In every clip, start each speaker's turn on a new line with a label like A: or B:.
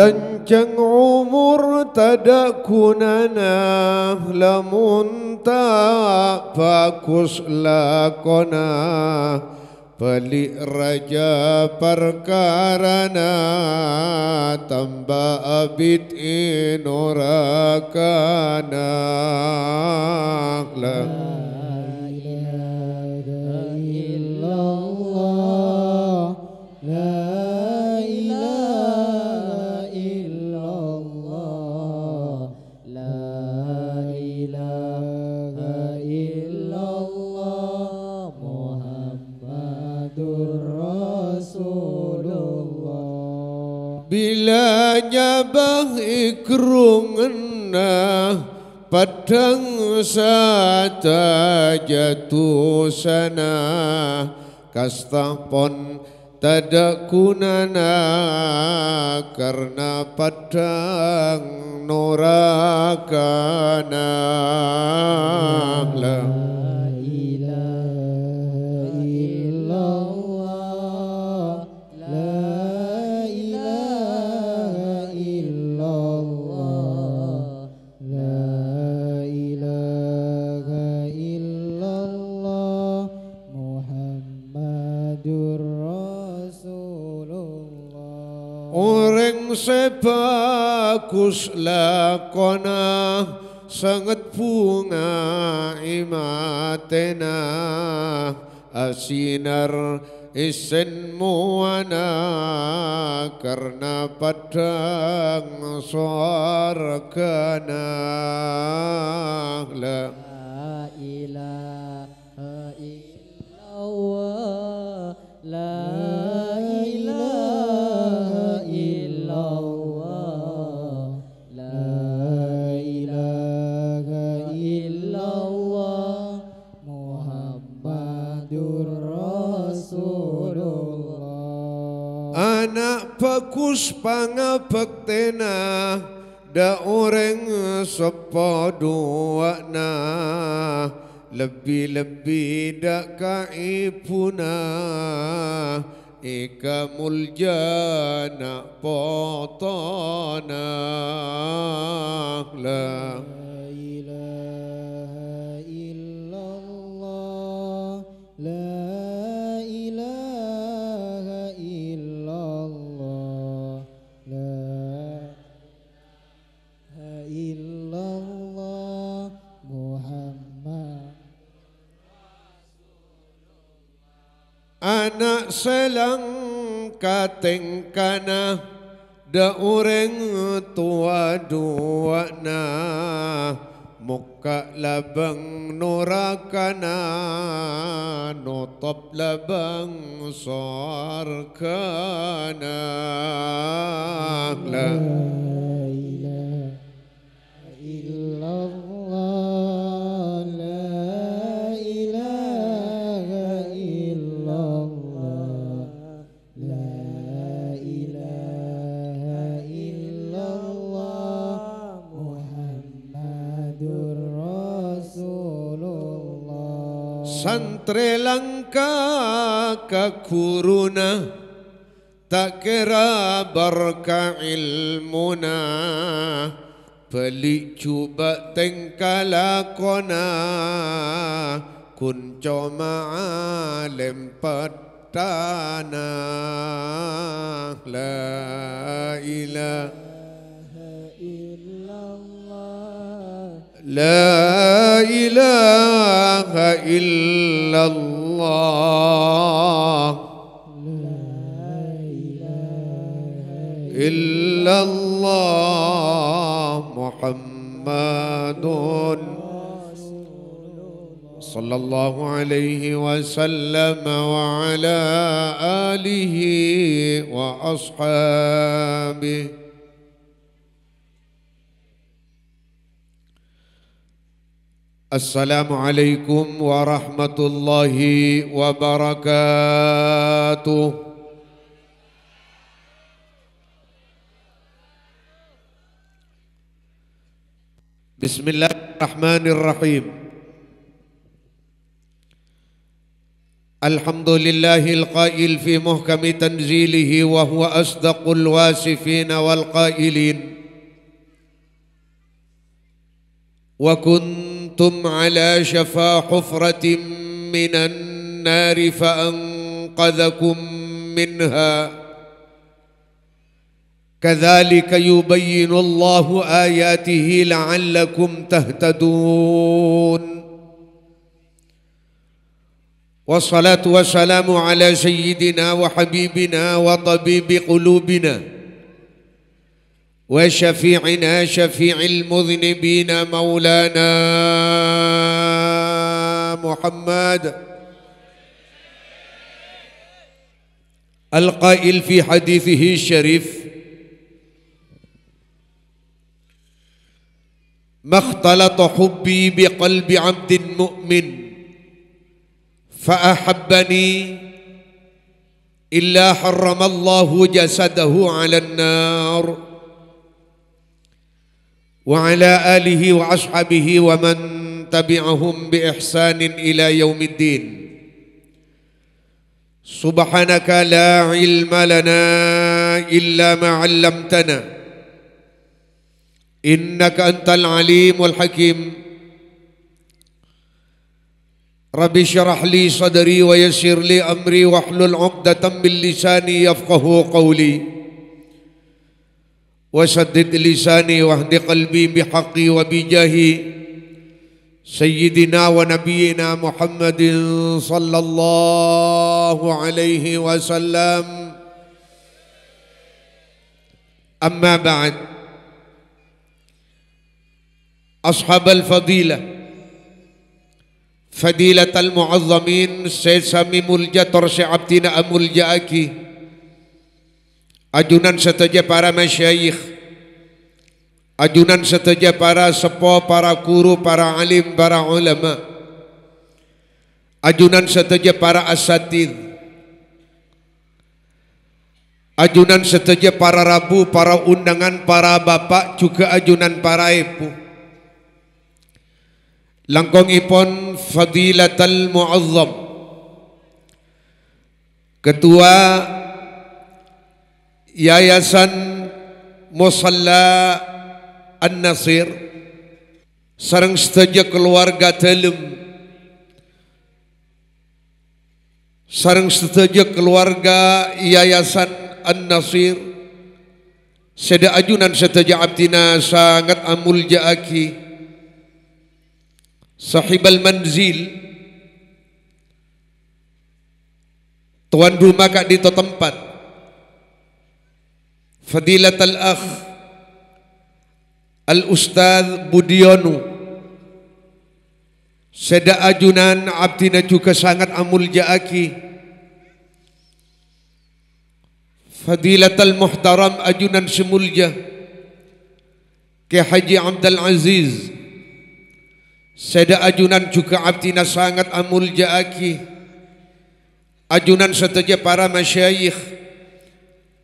A: Lancang umur tadak kunana Lamun tak bagus lakona Pelik raja perkara na, Tambah abit inorakana Lamun ikrung na padang sata jatuh sana pon tidak kunana, karena padang norakana la Kang sebagus lakona sangat bunga imatena asinar isin muana karena padang sorgana la ilaha Bagus bakus pangabaktena da orang sapa dua na lebih-lebih da kaipuna Ika mulja nak potong La lah. anak selang kating kana da ureng tua na muka labang nurakana notop labang sorkana. la ilaha illallah
B: Santri langka
A: ke kuruna Tak kira berkah ilmuna Pelik cuba tengkala kona Kun cuma lempat tanah La ilah لا إله إلا الله إلا الله محمد صلى الله عليه وسلم وعلى آله وأصحابه
B: السلام عليكم ورحمة الله وبركاته
A: بسم الله الرحمن الرحيم
B: الحمد لله القائل في محكم تنزيله وهو أصدق الواسفين والقائلين وكنتم على شفا حفرة من النار فأنقذكم منها كذلك يبين الله آياته لعلكم تهتدون والصلاة والسلام على سيدنا وحبيبنا وطبيب قلوبنا
A: وشفيعنا شفيع المذنبين مولانا محمد
B: القائل في حديثه الشريف ما اختلط حبي بقلب عبد مؤمن فأحبني إلا حرم الله جسده على النار وعلى اله واصحابه ومن تبعهم باحسان الى يوم الدين سبحانك لا علم لنا الا ما علمتنا انك انت العليم الحكيم رب اشرح لي صدري ويسر لي امري واحلل عقده من لساني يفقه قولي وسدد لساني واهد قلبي بحقي وبجاهي سيدنا ونبينا محمد صلى الله عليه وسلم اما بعد اصحاب الفضيله فضيله المعظمين سيد سامي ملجا ترشي عبدنا املجاكي ajunan setuju para masyayikh ajunan setuju para sepo para guru para alim para ulama ajunan setuju para asatid ajunan setuju para rabu para undangan para bapak juga ajunan para ibu langkong ipon fadilatul muazzam ketua Yayasan Musalla An-Nasir Sarang setuju keluarga telum Sarang setuju keluarga Yayasan An-Nasir Seda ajunan setuju abdina sangat amul jaaki Sahibal manzil Tuan rumah kak di tempat فضيلة الأخ الأستاذ بوديونو سدى أجنان عبدنا جوكا سانغت أمول جاكي فضيلة المحترم أجنان سمولجا كحجي عبد العزيز سدى أجنان جوكا عبدنا سانغت أمول جاكي أجنان ستجا para masyayikh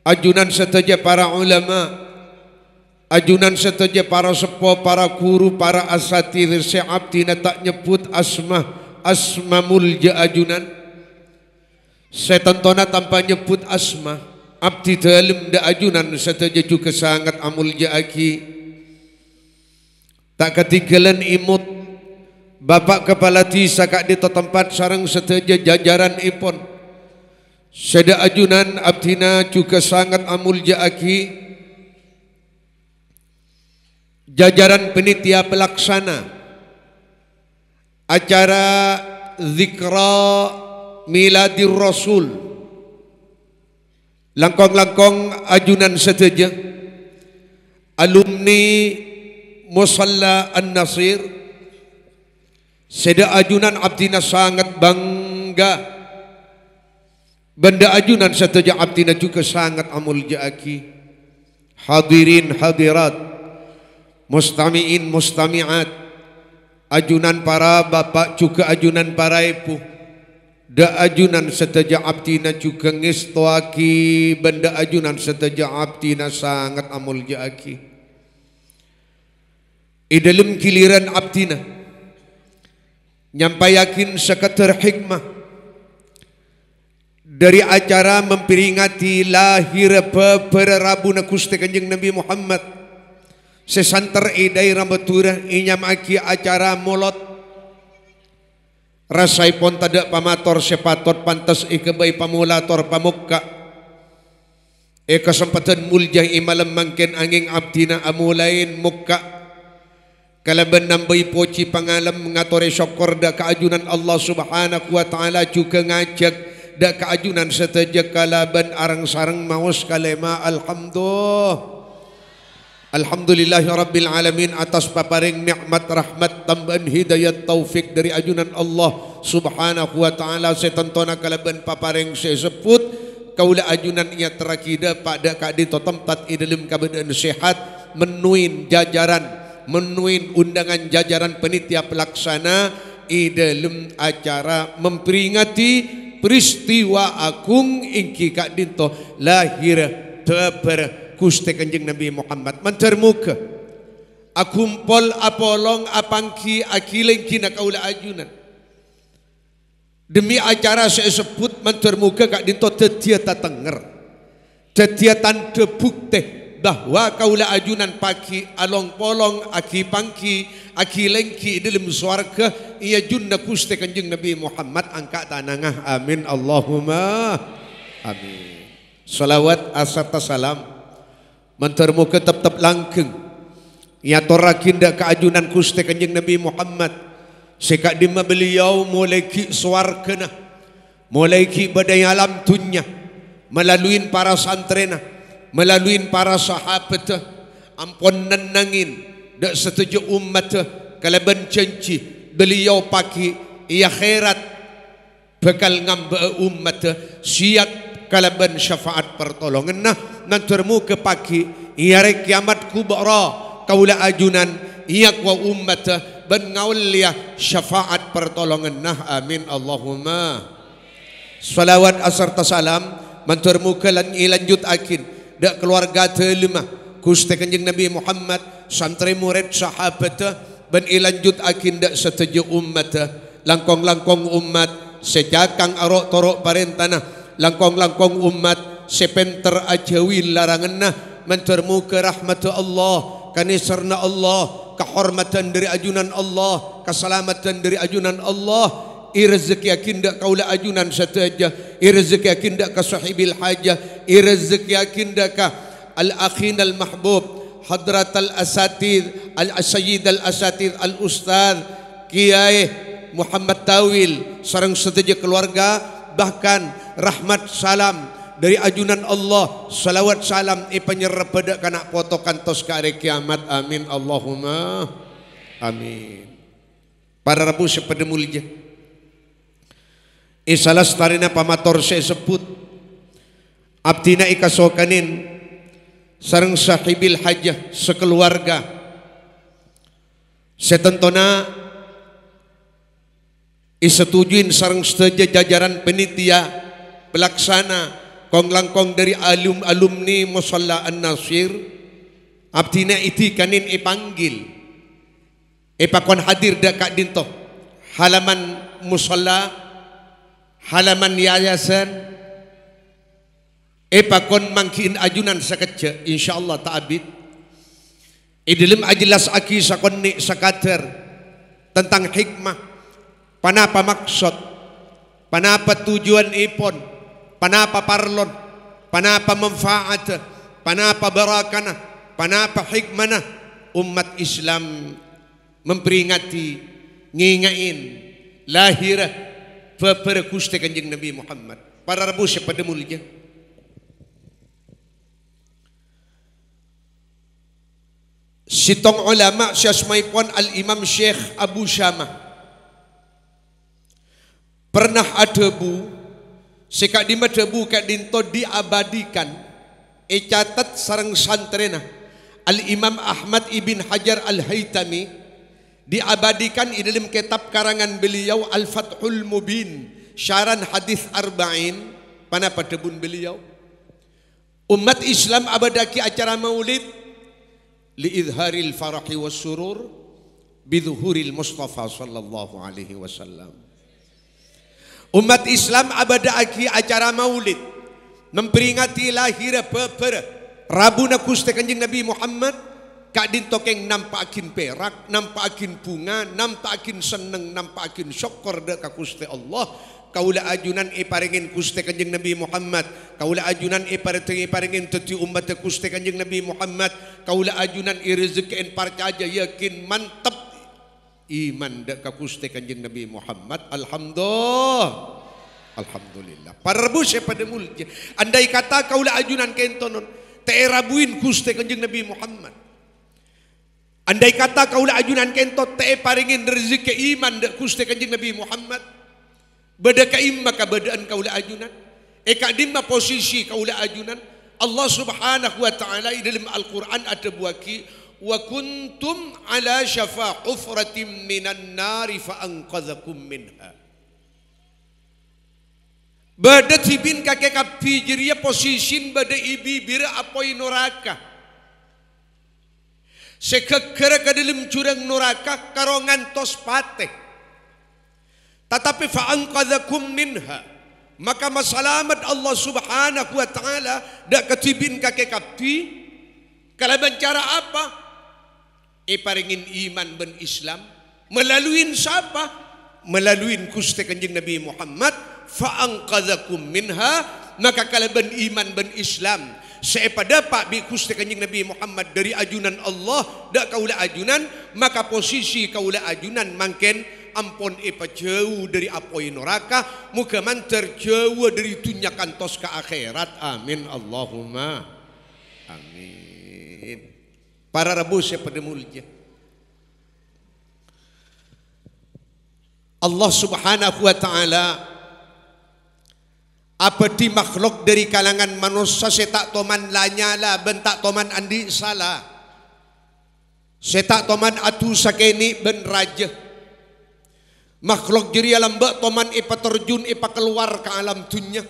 B: Ajunan setuju para ulama Ajunan setuju para sepo, para guru, para asatir Si'ab tina tak nyebut asma Asma mulja ajunan Setentona tanpa nyebut asma Abdi dalam da ajunan setuju juga sangat amulja aki Tak ketinggalan imut Bapak kepala tisa kak di tempat sarang setuju jajaran ipon Syada ajunan abdina juga sangat amul jaaki jajaran penitia pelaksana acara zikra miladir rasul langkong-langkong ajunan seteja alumni musalla an-nasir Seda ajunan abdina sangat bangga Benda ajunan setuju abdina juga sangat amul jaaki. Hadirin hadirat. Mustamiin mustamiat. Ajunan para bapak juga ajunan para ibu. Da ajunan setuju abdina juga ngestuaki. Benda ajunan setuju abdina sangat amul jaaki. Idalem kiliran abdina. Nyampayakin seketer hikmah dari acara memperingati lahir peperabu na kuste kanjeng Nabi Muhammad sesantar edai rambatura inyam aki acara molot rasai pon tada pamator sepatot pantas ikebai pamulator pamukka e kesempatan muljah imalam mangkin angin abdina amulain mukka kalaban nambai poci pangalam mengatore syukur da keajunan Allah subhanahu wa ta'ala juga ngajak da kaajunan sateja kalaban arang sarang maus kalema alhamdulillah Alhamdulillahi Rabbil Alamin atas paparing nikmat rahmat tambahan hidayat taufik dari ajunan Allah subhanahu wa ta'ala setentona kalaban paparing seseput kaula ajunan ia terakida pada kadi tempat idalim keadaan sehat menuin jajaran menuin undangan jajaran penitia pelaksana idalim acara memperingati peristiwa agung ingki kak dinto lahir teber kuste kanjeng Nabi Muhammad mencermuka akumpol apolong apangki akiling kina kaula ajunan demi acara saya sebut mencermuka kak dinto tetia tatenger tetia tanda bukti bahwa kaulah ajunan paki along polong aki pangki aki lengki dalam suarga ia junna kuste kanjeng Nabi Muhammad angkat tanangah amin Allahumma
A: amin
B: salawat asata salam mentermuka tetap langkeng ia torakin ke ajunan kuste kanjeng Nabi Muhammad di dima beliau mulai ki suarga mulai ki badai alam tunya melalui para santrenah melalui para sahabat ampun nenangin dak setuju umat kalau bencenci beliau pagi ia khairat bekal ngambe umat siap kalau ben syafaat pertolongan nah nanturmu ke pagi ia kiamat kubra kaula ajunan ia ku umat ben ngaulia syafaat pertolongan nah amin Allahumma salawat asar tasalam mantur muka lan ilanjut akin dak keluarga telma kuste kanjeng nabi Muhammad santri murid sahabat ben ilanjut akin dak setuju umat langkong-langkong umat sejakang arok torok parentana langkong-langkong ummat sepenter ajawi laranganna mentur muka rahmat Allah kanisarna Allah kehormatan dari ajunan Allah keselamatan dari ajunan Allah irzeki akinda kaula ajunan satu aja, irzeki akinda ka sahibil haja irzeki akinda ka al akhin al mahbub hadrat al asatid al asyid al asatid al ustad kiai Muhammad Tawil sareng sataja keluarga bahkan rahmat salam dari ajunan Allah salawat salam i eh, penyerap pada kanak potokan tos ke hari kiamat amin Allahumma amin para rabu sepeda mulia isalas tarina pamator sa sebut abdina ikasokanin sarang sahibil hajah sekeluarga setentona isetujuin sarang setuju jajaran penitia pelaksana kong dari alum alumni musalla an-nasir abdina iti kanin ipanggil ipakon hadir dekat dinto halaman musalla halaman yayasan epakon eh, mangkin ajunan sakeje insyaallah taabid idilim ajlas aki sakonni sakater tentang hikmah panapa maksud panapa tujuan ipon panapa parlon panapa manfaat panapa barakana panapa hikmana umat Islam memperingati ngingain lahirah Fa kanjeng Nabi Muhammad Para rabu siapa pada mulia Sitong ulama si Asmaipun Al-Imam Syekh Abu Syama Pernah ada bu Sekak di mata bu kat dinto diabadikan Ecatat sarang santrena Al-Imam Ahmad Ibn Hajar Al-Haytami Al-Haytami diabadikan di dalam kitab karangan beliau Al-Fathul Mubin syaran hadis arba'in pada padebun beliau umat Islam abadaki acara maulid liidharil farahi was surur bidhuhuril Mustafa sallallahu alaihi wasallam umat Islam abadaki acara maulid memperingati lahir beber Rabu nakus Nabi Muhammad Kadin tokeng nampakin perak, nampak nampakin bunga, nampakin seneng, nampak nampakin syukur dek ka Gusti Allah. Kaula ajunan iparingin e kuste Kanjeng Nabi Muhammad. Kaula ajunan iparingin e iparingin e teti umat kuste Kanjeng Nabi Muhammad. Kaula ajunan parca aja yakin mantap iman dek ka Gusti Kanjeng Nabi Muhammad. Alhamdulillah. Alhamdulillah. Parbus pada mulia. Andai kata kaula ajunan kentonon, terabuin kuste Kanjeng Nabi Muhammad. Andai kata kaulah ajunan kento te paringin rezeki iman dek kuste kanjeng Nabi Muhammad. Beda kaim maka bedaan kaulah ajunan. Eka dimma posisi kaulah ajunan. Allah Subhanahu wa taala dalam Al-Qur'an ada buaki wa kuntum ala syafa hufratin minan nari fa anqadhakum minha. Beda tibin kakek kapi jiria posisin beda ibi bira apoi noraka. sekekere kadilim curang neraka karongan tos pateh tetapi fa anqadhakum minha maka masalamat Allah Subhanahu wa taala dak ketibin kake kapti kala bencara apa iparingin iman ben Islam melalui siapa melalui Gusti Kanjeng Nabi Muhammad fa anqadhakum minha maka kala ben iman ben Islam Siapa dapat bikus tekanjing Nabi Muhammad dari ajunan Allah Dak kaula ajunan Maka posisi kaula ajunan mungkin Ampun epa jauh dari apoi neraka Muka mantar jauh dari tunyakan tos ke akhirat
A: Amin Allahumma Amin
B: Para rabu saya demulja Allah Allah subhanahu wa ta'ala apa di makhluk dari kalangan manusia setak toman lanyala bentak toman andi salah setak toman atu sakeni ben raja makhluk jadi alam bak toman ipa terjun ipa keluar ke alam dunia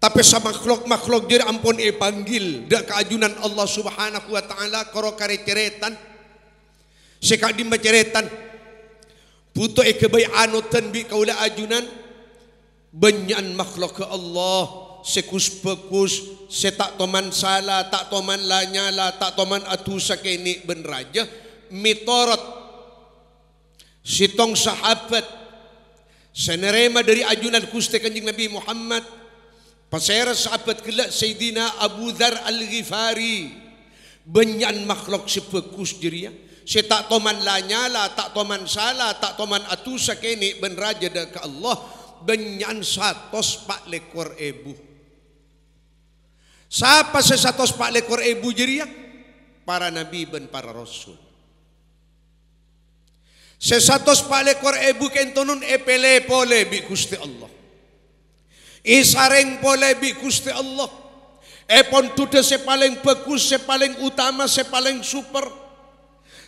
B: tapi sama makhluk makhluk jadi ampun ipanggil dak keajunan Allah subhanahu wa ta'ala koro kare ceretan sekak di maceretan butuh ikabai anutan bi kaula ajunan benyan makhluk ke Allah sekus pekus tak toman salah tak toman lanyala tak toman atu sakini ben raja mitorot sitong sahabat senerema dari ajunan kuste kanjeng Nabi Muhammad pasera sahabat kelak Sayyidina Abu Dhar Al-Ghifari benyan makhluk sepekus diriya saya tak toman lanyala, tak toman salah, tak toman atu sakini ben raja ke Allah benyan satos pak lekor ebu siapa satos pak lekor ebu ya para nabi ben para rasul sesatu pak lekor ebu kentonun epele eh, pole bi gusti Allah isareng eh, pole bi gusti Allah epon eh, tude se paling bagus se paling utama se paling super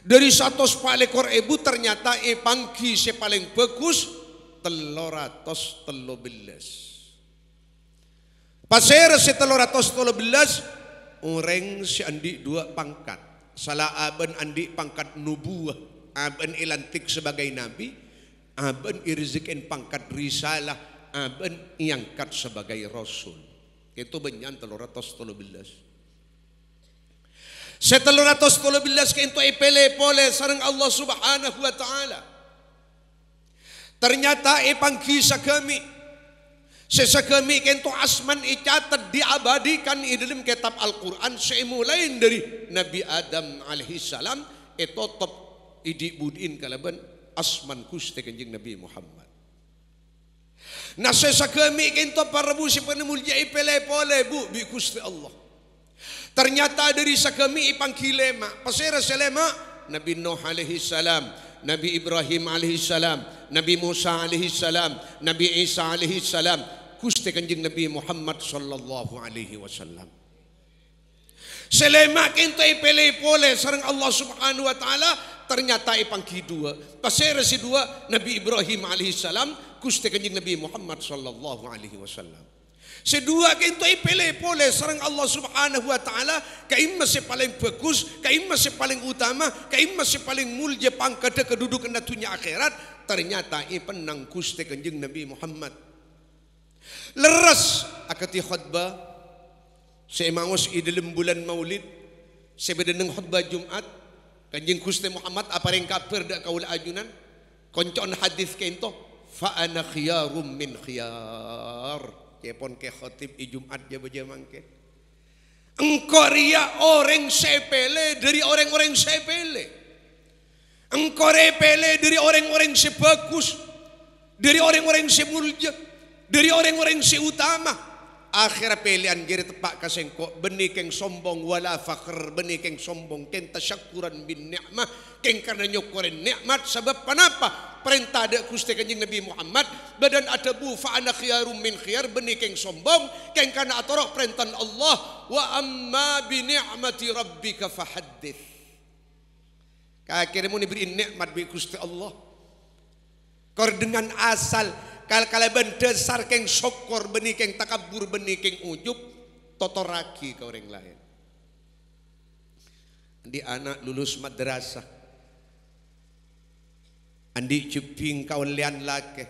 B: dari satu sepalekor ibu ternyata epangki sepaling bagus teloratos telobilas. belas pasir si teloratos telu orang si andi dua pangkat salah aben andi pangkat nubuah aben ilantik sebagai nabi aben irizikin pangkat risalah aben iangkat sebagai rasul itu benyan teloratos telobilas. belas Setelah ratus tolu belas epele pole sarang Allah subhanahu wa ta'ala. Ternyata ipangki kami, sesakami kento asman icatat diabadikan di dalam kitab Al-Quran semulain dari Nabi Adam alaihi salam etotop idi budin kalaban asman kuste kanjeng Nabi Muhammad. Na sesakami kento parabusi panemulja ipele pole bu bi kuste Allah. Ternyata dari sakami kilema, pasera selema Nabi Nuh alaihi salam Nabi Ibrahim alaihissalam, Nabi Musa alaihissalam, Nabi Isa alaihissalam, kuste kanjeng Nabi Muhammad sallallahu alaihi wasallam. Selema makintay pilih pole sarang Allah subhanahu wa ta'ala ternyata ipangkidua. Pasera si dua Nabi Ibrahim alaihissalam, kuste kanjeng Nabi Muhammad sallallahu alaihi wasallam. Sedua kita pilih boleh serang pole Allah Subhanahu wa taala Kaimah si paling bagus, Kaimah si paling utama, Kaimah si paling mulia pangkada kedudukan datunya akhirat ternyata ini penang Gusti Nabi Muhammad. Leras akati khutbah se mangos i dalam bulan Maulid se bedeneng khutbah Jumat Kanjeng Gusti Muhammad apa yang kafir dak kaul ajunan koncon hadis kento fa ana khiyarum min khiyar Kepon ke khotib i Jumat ja mangke. Engkau ria orang sepele dari orang-orang sepele. Engkau pele dari orang-orang sebagus, dari orang-orang semulia, dari orang-orang seutama. Akhir pilihan giri tepak kasengko benih keng sombong wala fakr benih keng sombong keng tasyakuran bin nikmah keng karena nyukurin nikmat sebab kenapa perintah dek Gusti Kanjeng Nabi Muhammad badan bu fa ana khiyarum min khiyar beni keng sombong keng kana atorok perintah Allah wa amma bi ni'mati rabbika fahaddits kakirmu diberi nikmat bi Gusti Allah kor dengan asal kal kalaban dasar keng syukur beni keng takabur beni keng ujub totoraki ke orang lain di anak lulus madrasah Andi ceping kau lian lake.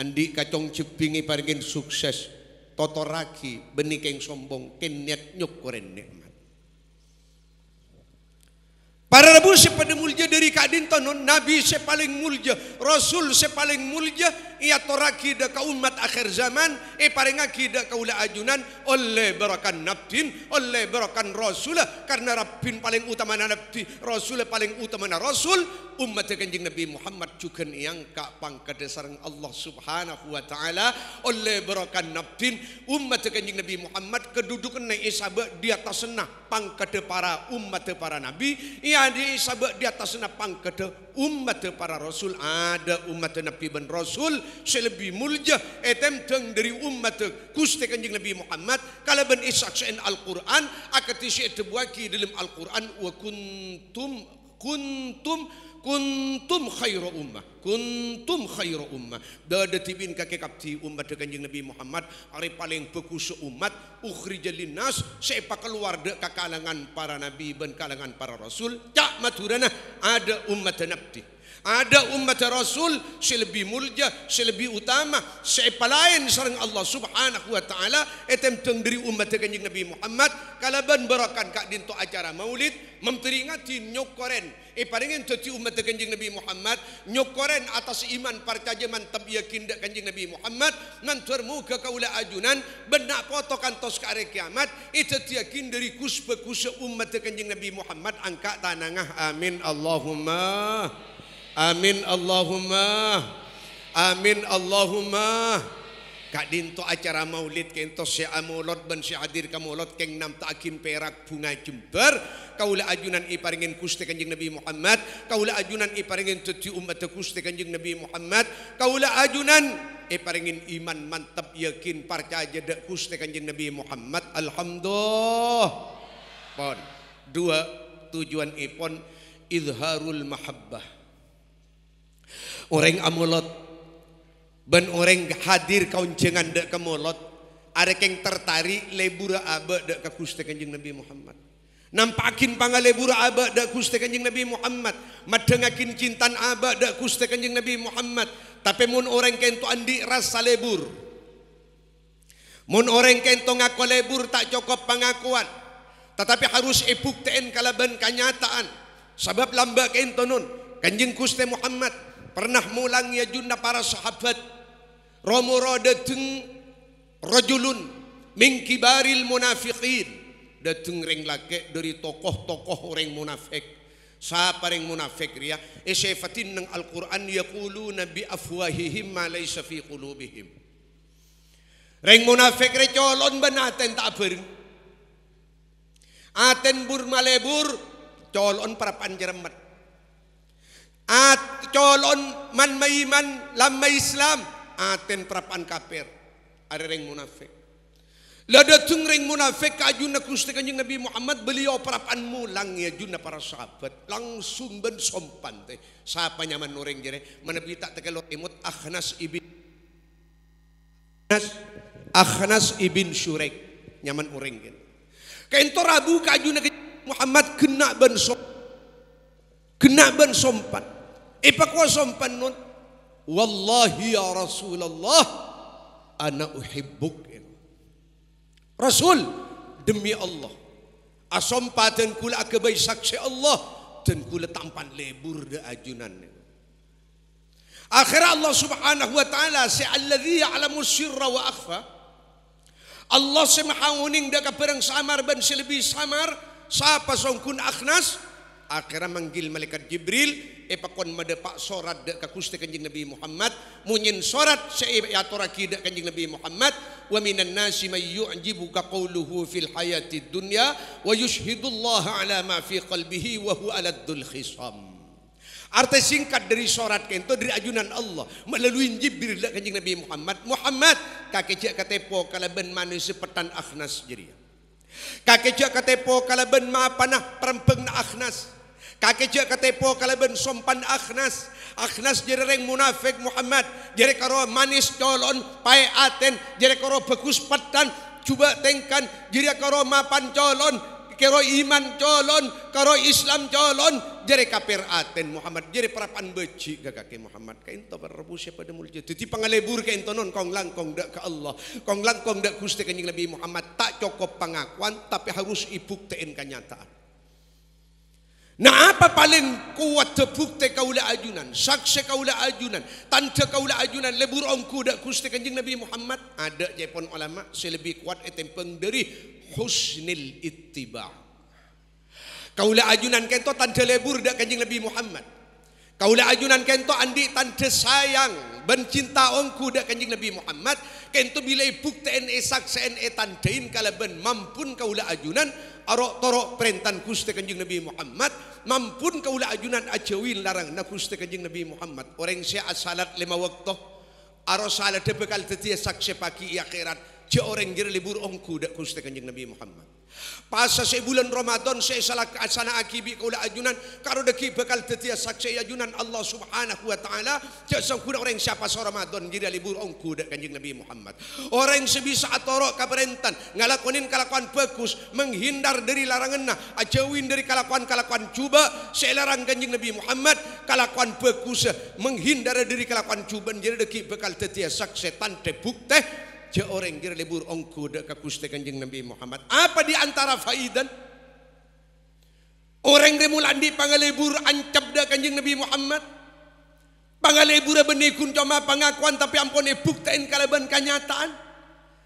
B: Andi kacong cepingi pargin sukses. Totoraki benih keng sombong kenyat nyukurin nikmat. Para rebu sepada mulja dari kadin tonon. Nabi sepaling mulja, Rasul sepaling mulja, ia toraki da ka umat akhir zaman e parenga da ka ula ajunan oleh berakan nabi, oleh berakan rasul lah. karena rabbin paling utama nabi, nabti rasul lah paling utama na rasul umat ya kanjing nabi Muhammad cukan yang ka pangkade sareng Allah Subhanahu wa taala oleh berakan nabi. umat ya kanjing nabi Muhammad kedudukan na isabe di atas na pangkade ya para umat para nabi ia di isabe di atas na pangkade umat para rasul ada umat nabi ben rasul selebih mulja etem eh, teng dari ummat kuste kanjeng Nabi Muhammad isak sen Al-Quran akatisi etebuaki dalam Al-Quran wa kuntum kuntum kuntum khairu ummah kuntum khairu ummah dada tibin kakek kapti umat de kanjeng Nabi Muhammad ari paling bekus umat ukhrijal linnas sepa keluar de kalangan para nabi ben kalangan para rasul cak maturana ada umat nabti Ada umat Rasul selebih mulia, selebih utama. Siapa lain sering Allah Subhanahu wa taala etem tengdiri umat kanjeng Nabi Muhammad kalaban berakan kak dinto acara Maulid memperingati nyokoren iparingen eh, tuti umat kanjeng Nabi Muhammad nyokoren atas iman partaje mantap yakin dak Nabi Muhammad nan termuka kaula ajunan benak potokan tos ka are kiamat itu yakin dari kuspe kuspe umat kanjeng Nabi Muhammad Angkat tanangah ah, amin Allahumma Amin Allahumma Amin Allahumma Kak dinto acara maulid Kak dinto si amulot Ben si adir kamulot Kak nam takin perak bunga jember la ajunan iparingin kusti kanjeng Nabi Muhammad Kau la ajunan iparingin tuti umat kusti kanjeng Nabi Muhammad Kau la ajunan iparingin iman mantap yakin Parca aja dek kusti kanjeng Nabi Muhammad Alhamdulillah Pon Dua tujuan ipon idharul mahabbah Orang amulot. Ben orang hadir kauncengan dek ke mulut Ada yang tertarik lebura abad dek ke kuste kanjeng Nabi Muhammad. Nampakin lebura abad dek kuste kanjeng Nabi Muhammad. Madengakin cintan abad dek kuste kanjeng Nabi Muhammad. Tapi mun orang kentu andi rasa lebur. Mun orang kentu ngaku lebur tak cukup pengakuan. Tetapi harus ibuktiin kalaban kenyataan. Sebab lambak kentu nun. Kanjeng Kuste Muhammad pernah ya junda para sahabat romo dateng rajulun min kibaril munafiqin dateng ring lake dari tokoh-tokoh orang munafik siapa ring munafik ria esyefatin eh, ng Al-Quran yakulu nabi afwahihim ma laysa fi qulubihim ring munafik ria colon banaten tak ber aten bur malebur colon para panjeremet colon man may man lam may Islam aten prapan kaper are reng munafik tung reng munafik ajuna kusti kanjeng Nabi Muhammad beliau prapan mulang ya juna para sahabat langsung ben sompan teh sapa nyaman nureng jere menepi tak tekel imut akhnas ibin akhnas akhnas ibin syurek nyaman orang jere. Kento rabu Nabi Muhammad kena ben sompan kena ben sompan Ipakwasom panun. Wallahi ya Rasulullah. Ana uhibbuk. Rasul. Demi Allah. Asom paten kula akabai saksi Allah. Dan kula tampan lebur da ajunan. Akhirnya Allah subhanahu wa ta'ala. Si alladhi sirra wa akhfa. Allah semahanguning da kaperang samar ban silbi samar. Sa pasongkun akhnas akhirnya manggil malaikat Jibril epakon medepak sorat dek ke kusti kanjeng Nabi Muhammad munyin sorat syaib yatora dek kanjeng Nabi Muhammad wa minan nasi may yu'jibuka qawluhu fil hayati dunya wa yushhidullaha ala ma fi qalbihi wa huwa aladdul khisam Arti singkat dari sorat kento dari ajunan Allah melalui Jibril dek kanjeng Nabi Muhammad Muhammad kakejak katepo kalaban manusia petan akhnas jeriah Kakek cik katepo kalau ben ma panah perempeng na akhnas. Kakek cik katepo kalau ben sompan akhnas. Akhnas jereng munafik Muhammad. Jereng karo manis colon pai aten. Jereng karo bagus patan. Cuba tengkan jereng karo mapan colon kero iman colon kero islam colon jadi kafir aten Muhammad jadi perapan gagak ke Muhammad kain to berbu siapa dah mulia jadi pengalebur kain to non kong langkong dak ke Allah kong langkong dak kuste kanyang lebih Muhammad tak cukup pengakuan tapi harus ibuk tein kenyataan Nah apa paling kuat terbukti kaula ajunan, saksi kaula ajunan, tanda kaula ajunan, lebur ongku dak kusti kanjeng Nabi Muhammad. Ada jepun ulama selebih kuat etempeng eh, dari husnil ittiba. Kaula ajunan kento tanda lebur dak kanjeng Nabi Muhammad. Kaula ajunan kento andi tanda sayang bencinta ongku dak kanjeng Nabi Muhammad. Kento bila ibuk tn esak sen etandain kala ben mampun kaula ajunan arok torok perintan kuste kanjeng Nabi Muhammad. Mampun kaula ajunan acewin larang nak kuste kanjeng Nabi Muhammad. Orang saya asalat lima waktu. Arok salat debekal tetia saksi pagi ya akhirat. Ya Cik orang gira libur ongku dak kusta kanjeng Nabi Muhammad. Pasal sebulan Ramadan saya salah sana akibi kaula ajunan karo deki bakal tetia saksi ajunan Allah Subhanahu wa taala cak sangkuna orang siapa sa Ramadan gira libur ongku dak kanjeng Nabi Muhammad. Orang sebisa atorok kabarentan ngalakonin kalakuan bagus menghindar dari larangan laranganna ajauin dari kalakuan-kalakuan cuba saya larang kanjeng Nabi Muhammad kalakuan bagus menghindar dari kalakuan cuba. jadi deki bakal tetia saksi tante bukteh je orang kira lebur ongku dak kanjeng Nabi Muhammad. Apa di antara faidan? Orang remulandi pangalebur ancap dak kanjeng Nabi Muhammad. Pangalebur kun cuma pengakuan tapi ampun buktain kalaban kenyataan.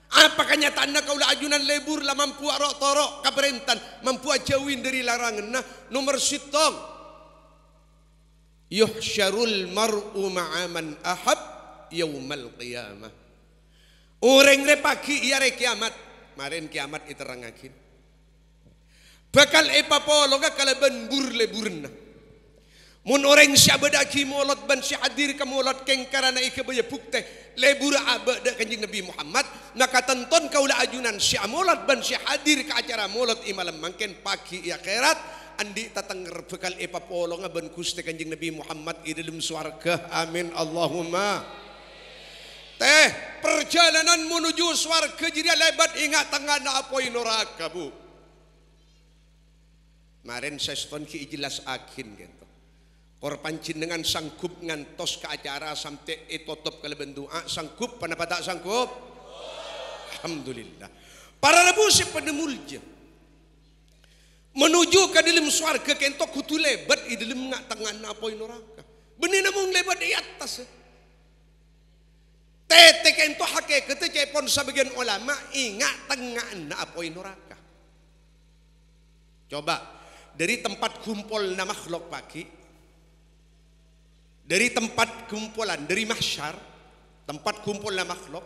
B: Apa kenyataan nak kaulah ajunan lebur lah mampu arok torok kaperintan mampu ajauin dari larangan nah nomor sitong yuhsyarul mar'u ma'aman ahab yawmal qiyamah Uring re pagi iya re kiamat. Marin kiamat iterangakin. Bakal epa polo ka kalaban bur burna Mun orang ben molot ban syahadir kamolot keng karana ikebaya bukte abad abada kanjeng Nabi Muhammad naka tonton kaula ajunan syamolot ban syahadir ke acara molot imalam mangken pagi ya kerat andi tatangger bekal epapolo nga ben gusti kanjeng Nabi Muhammad i dalam swarga amin Allahumma Teh, perjalanan menuju swarga jadi lebat ingat tangan apa neraka, Bu. Maren seston ki jelas akin gitu. korpan dengan sanggup ngantos ke acara sampai itotop e kalau bendoa ah, sanggup pada tak sanggup. Alhamdulillah. Para lebu si penemulja menuju ke dalam swarga kentok kutu lebat di dalam ngak tangan apoi neraka. Benih namun lebat di atas. Ya. Tetek ento hakikat cai pon sebagian ulama ingat tengah na apoi neraka. Coba dari tempat kumpul nama makhluk pagi, dari tempat kumpulan dari mahsyar, tempat kumpul nama makhluk,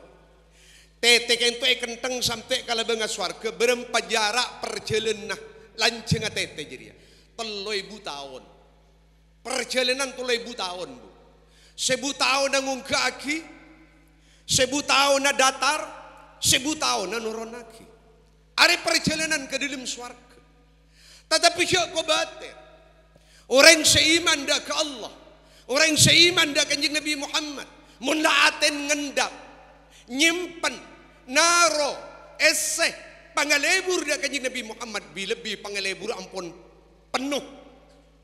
B: tetek ento ekenteng sampai kalau bengat ke berempat jarak perjalanan lanceng tetek jadi ya. Teloi tahun. Perjalanan teloi tahun bu. Sebu tahun nanggung ke aki, Sebu tahun na datar, sebu tahun na nuronaki. Ada perjalanan ke dalam suarga. Tetapi siapa kau batin? Orang seiman dah ke Allah. Orang seiman dah ke Nabi Muhammad. Mula'atin ngendam. Nyimpen. Naro. Eseh. Pangalebur dah ke Nabi Muhammad. Bilebih pangalebur ampun penuh.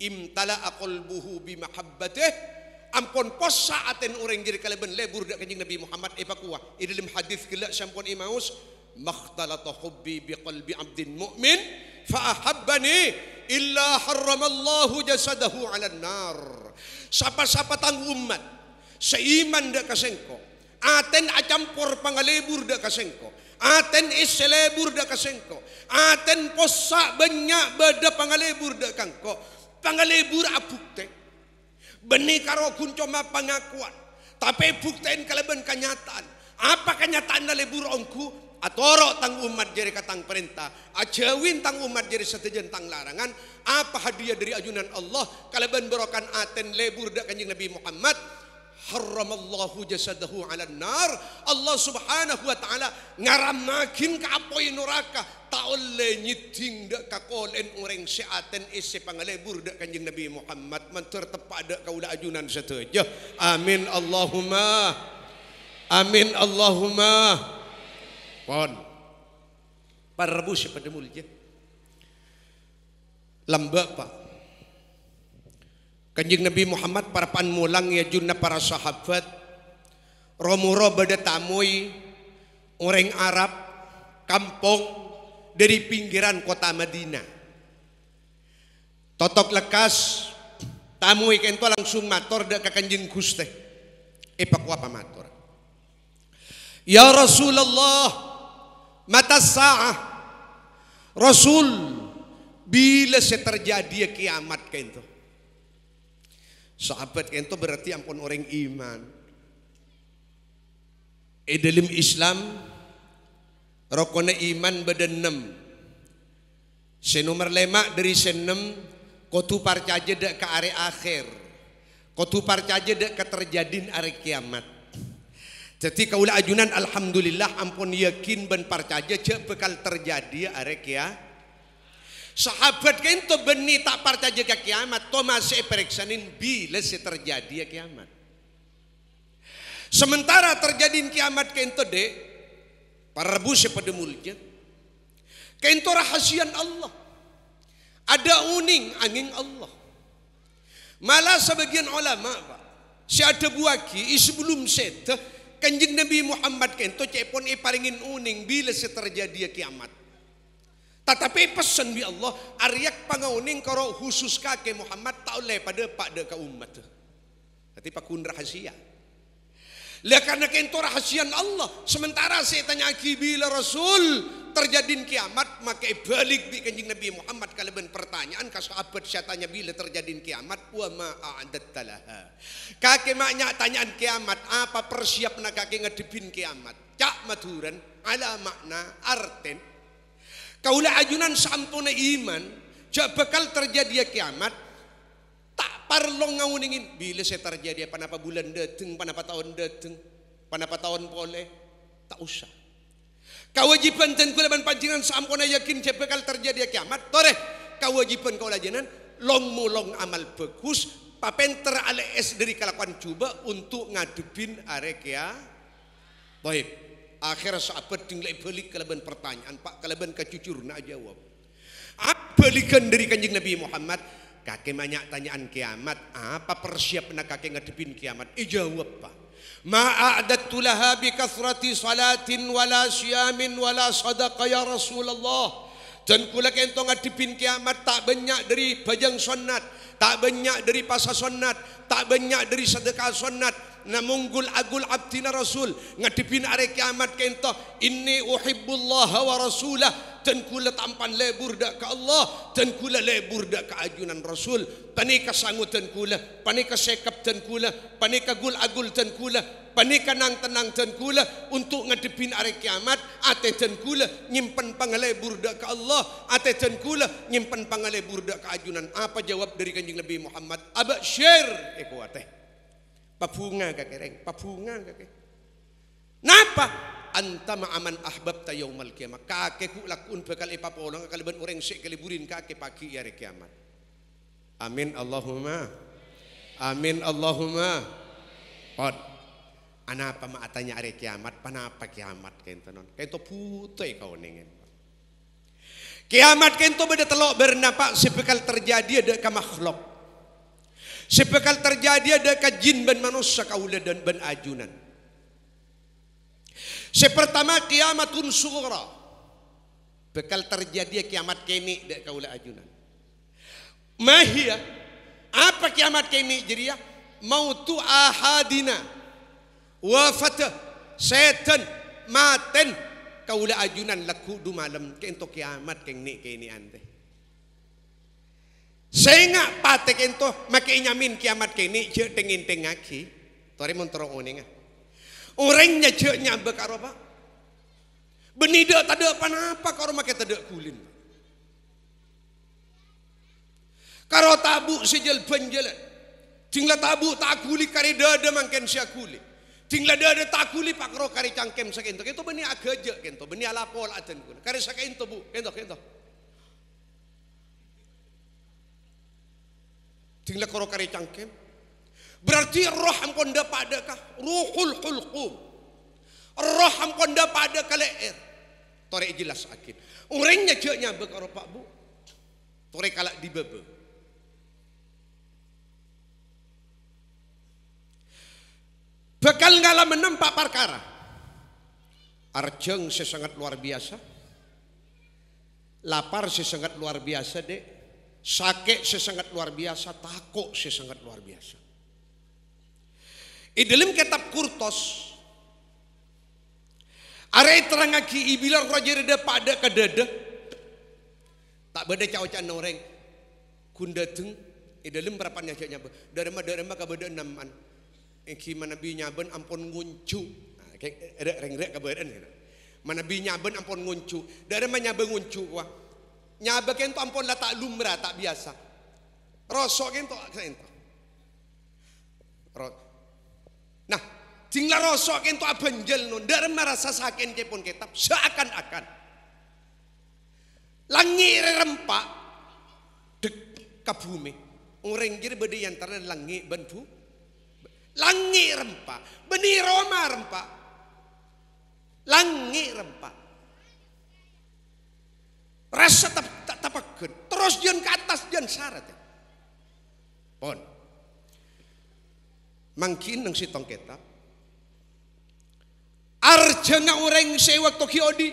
B: Imtala'a qalbuhu bimahabbatih. ampun pos aten orang jadi kalaban lebur dak kanjeng Nabi Muhammad epakua eh, dalam hadis kelak sampun imaus makhtalata hubbi qalbi abdin mu'min faahabani ahabbani illa harramallahu jasadahu ala nar sapa-sapa tang umat seiman dak kasengko aten acampur pangalebur dak kasengko aten iselebur dak kasengko aten posa banyak beda pangalebur dak kangko pangalebur abuktek Benih karo kuncoma pengakuan. Tapi buktain kelebihan kenyataan. Apa kenyataan dari burungku Atoro tang umat jadi katang perintah. Ajawin tang umat jadi setujen tang larangan. Apa hadiah dari ajunan Allah? Kelebihan berokan aten lebur dak kanjeng Nabi Muhammad harramallahu jasadahu ala nar Allah subhanahu wa ta'ala ngaramakin ka apoy neraka taolle nyiting dak kakolen ureng seaten isi pangalebur dak kanjeng Nabi Muhammad mentur tepak dak kaula ajunan setuju. amin Allahumma amin Allahumma pon parbu ya, pada mulia. lamba pak Kanjeng Nabi Muhammad para panmulang ya junna para sahabat romo bada tamui orang Arab kampung dari pinggiran kota Madinah. Totok lekas tamui kento langsung matur dek ke kanjeng Gusti. Epak apa matur. Ya Rasulullah mata sa'ah Rasul bila seterjadi ya kiamat kento. Sahabat kento berarti ampun orang iman. Edelim Islam rokone iman bedenem. senomer lemak dari senem kotu parcaje dek ke are akhir. Kotu parcaje ke terjadin are kiamat. Jadi kaulah ajunan alhamdulillah ampun yakin ben parcaje cek bekal terjadi are kiamat Sahabat kento to beni tak percaya jaga kiamat, to masih periksanin bila si terjadi ya kiamat. Sementara terjadi kiamat kento to de, si pada mulia. Kain to rahasian Allah. Ada uning angin Allah. Malah sebagian ulama, Pak, si ada buaki sebelum set kanjeng Nabi Muhammad kento to cepon paringin uning bila si terjadi ya kiamat. Tetapi pesan bi Allah, Aryak pangauning karo khusus kake Muhammad tak oleh pada pak de umat. Tapi pakun rahasia. Lah karena kento rahasia Allah. Sementara saya tanya bila Rasul terjadi kiamat maka balik di kencing Nabi Muhammad kalaban pertanyaan kasih sahabat saya tanya bila terjadi kiamat wa ma talaha. kakek maknya tanyaan kiamat apa persiap nak kakek ngedepin kiamat. Cak maturan ala makna arten Kaulah ajunan sampune iman, jak bekal terjadi kiamat, tak perlu ngawuningin bila saya terjadi apa napa bulan dateng, apa napa tahun dateng, apa napa tahun boleh, tak usah. Kewajiban dan kulaban panjangan sampuna yakin jak bekal terjadi kiamat, toreh kewajiban kau jenengan long mulong amal bagus papenter ale es dari kelakuan coba untuk ngadepin ya, baik akhir saat peting lai pelik kelaban pertanyaan pak kelaban kecucur nak jawab apa likan dari kanjeng Nabi Muhammad kakek banyak tanyaan kiamat apa persiap nak kakek ngadepin kiamat i eh, jawab pak ma a'dattu laha bi kasrati salatin wala syamin wala sadaqa ya Rasulullah dan kulak entong ngadepin kiamat tak banyak dari pajang sunat tak banyak dari pasal sunat tak banyak dari sedekah sunat namunggul agul abdina rasul ngadepin are kiamat kento inni uhibbullah wa rasulah dan kula tampan lebur dak ke Allah dan kula lebur dak ke ajunan rasul panika sangut dan kula panika sekap dan kula panika gul agul dan kula panika nang tenang dan kula untuk ngadepin are kiamat ate dan kula nyimpen pangalebur dak ke Allah ate dan kula nyimpen pangalebur dak ke ajunan apa jawab dari kanjeng Nabi Muhammad abak share eko Pabunga ka kereng, pabunga ka kereng. Napa? Anta ma'aman ta yaumal kiamat. Kake ku lakun bakal ipapolong kaliban orang sik kaliburin kake pagi hari kiamat. Amin Allahumma. Amin Allahumma. Pot. Anapa ma'atanya are kiamat, panapa kiamat kento non. Kento putih kau ningin. Kiamat kento beda telok bernapak sepekal terjadi ada ke makhluk. Sepekal terjadi ada kajin ban manusia kaula dan ban ajunan. Sepertama kiamatun sughra. Bekal terjadi kiamat kini dek kaula ajunan. Mahia apa kiamat kini jadi ya? Mautu ahadina wafat setan maten kaula ajunan laku du malam kento kiamat kini kini ante. Sehingga patik itu maki nyamin kiamat kini je tengin tengaki. Tori montorong uninga. Orangnya je nyambek karo apa? Benida tak ada apa-apa karo makai tak ada kulin. Karo tabu sejel penjelan. Tinggal tabu tak kuli kari dada mangken sia kuli. Tinggal dada tak kuli pak kari cangkem sakento. Kento beni agajak kento. Beni alapol aten kuna. Kari sakento bu. Kento kento. Tingla koro kare cangkem. Berarti roh ampon pada padakah ruhul hulqum. Roh ampon da pada kaleer. Tore jelas akin. Urengnya jeknya be Pak Bu. Tore kalak di bebe. Bekal ngalah menempak perkara. Arjeng sesangat luar biasa. Lapar sesangat luar biasa, Dek. Sakit sesangat luar biasa, takut sesangat luar biasa. Di dalam kitab Kurtos, arai terangaki ibilar rojer de pada kadada. Tak beda cawcan noreng. Kunda teng, di dalam berapa nyakit nyaba. Darma darma kabeda enaman. Eki eh, mana bi nyaben ampun nguncu. Nah, reng reng kabeda gitu. mana bi nyaben ampun nguncu. Darma nyaben nguncu wah. Nyabekin tuh ampun lah tak lumrah, tak biasa. Rosok ento ento. Nah, jingla rosok ento abenjel nun dari merasa sakin ke pun kitab seakan-akan. Langi rempa dek kabumi. Orang kiri yang antara langi bantu, Langi rempa, benih roma rempa. Langi rempa. Rasa tak tapakeun. Terus dia ke atas dia syarat. Ya. Pon. Mangkin nang si tongketa. Arjana ureng sewa Tokyo di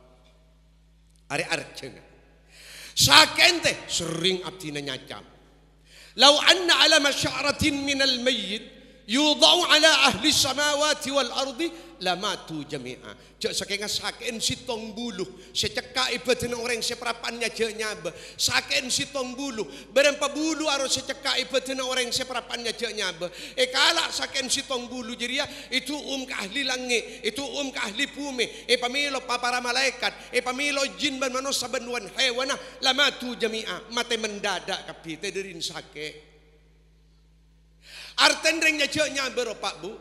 B: Ari arjeng. Saken teh sering abdina nyacam. Lau anna alama sya'ratin minal mayyit yudau ala ahli samawati wal ardi lama tu jami'a. Jek saking si tong buluh, secekak ibadah orang seperapannya jek nyaba. si tong buluh, berapa bulu harus secekak ibadah orang seperapannya jek nyaba. Eh, kalak kala saken sitong buluh jadi ya itu um ke ahli langit, itu um ke ahli bumi. eh pamilo para malaikat, eh pamilo jin ban manusia ban hewana lamatu jami'a. Mate mendadak kapita derin sakit Artendrengnya coknya beropak bu.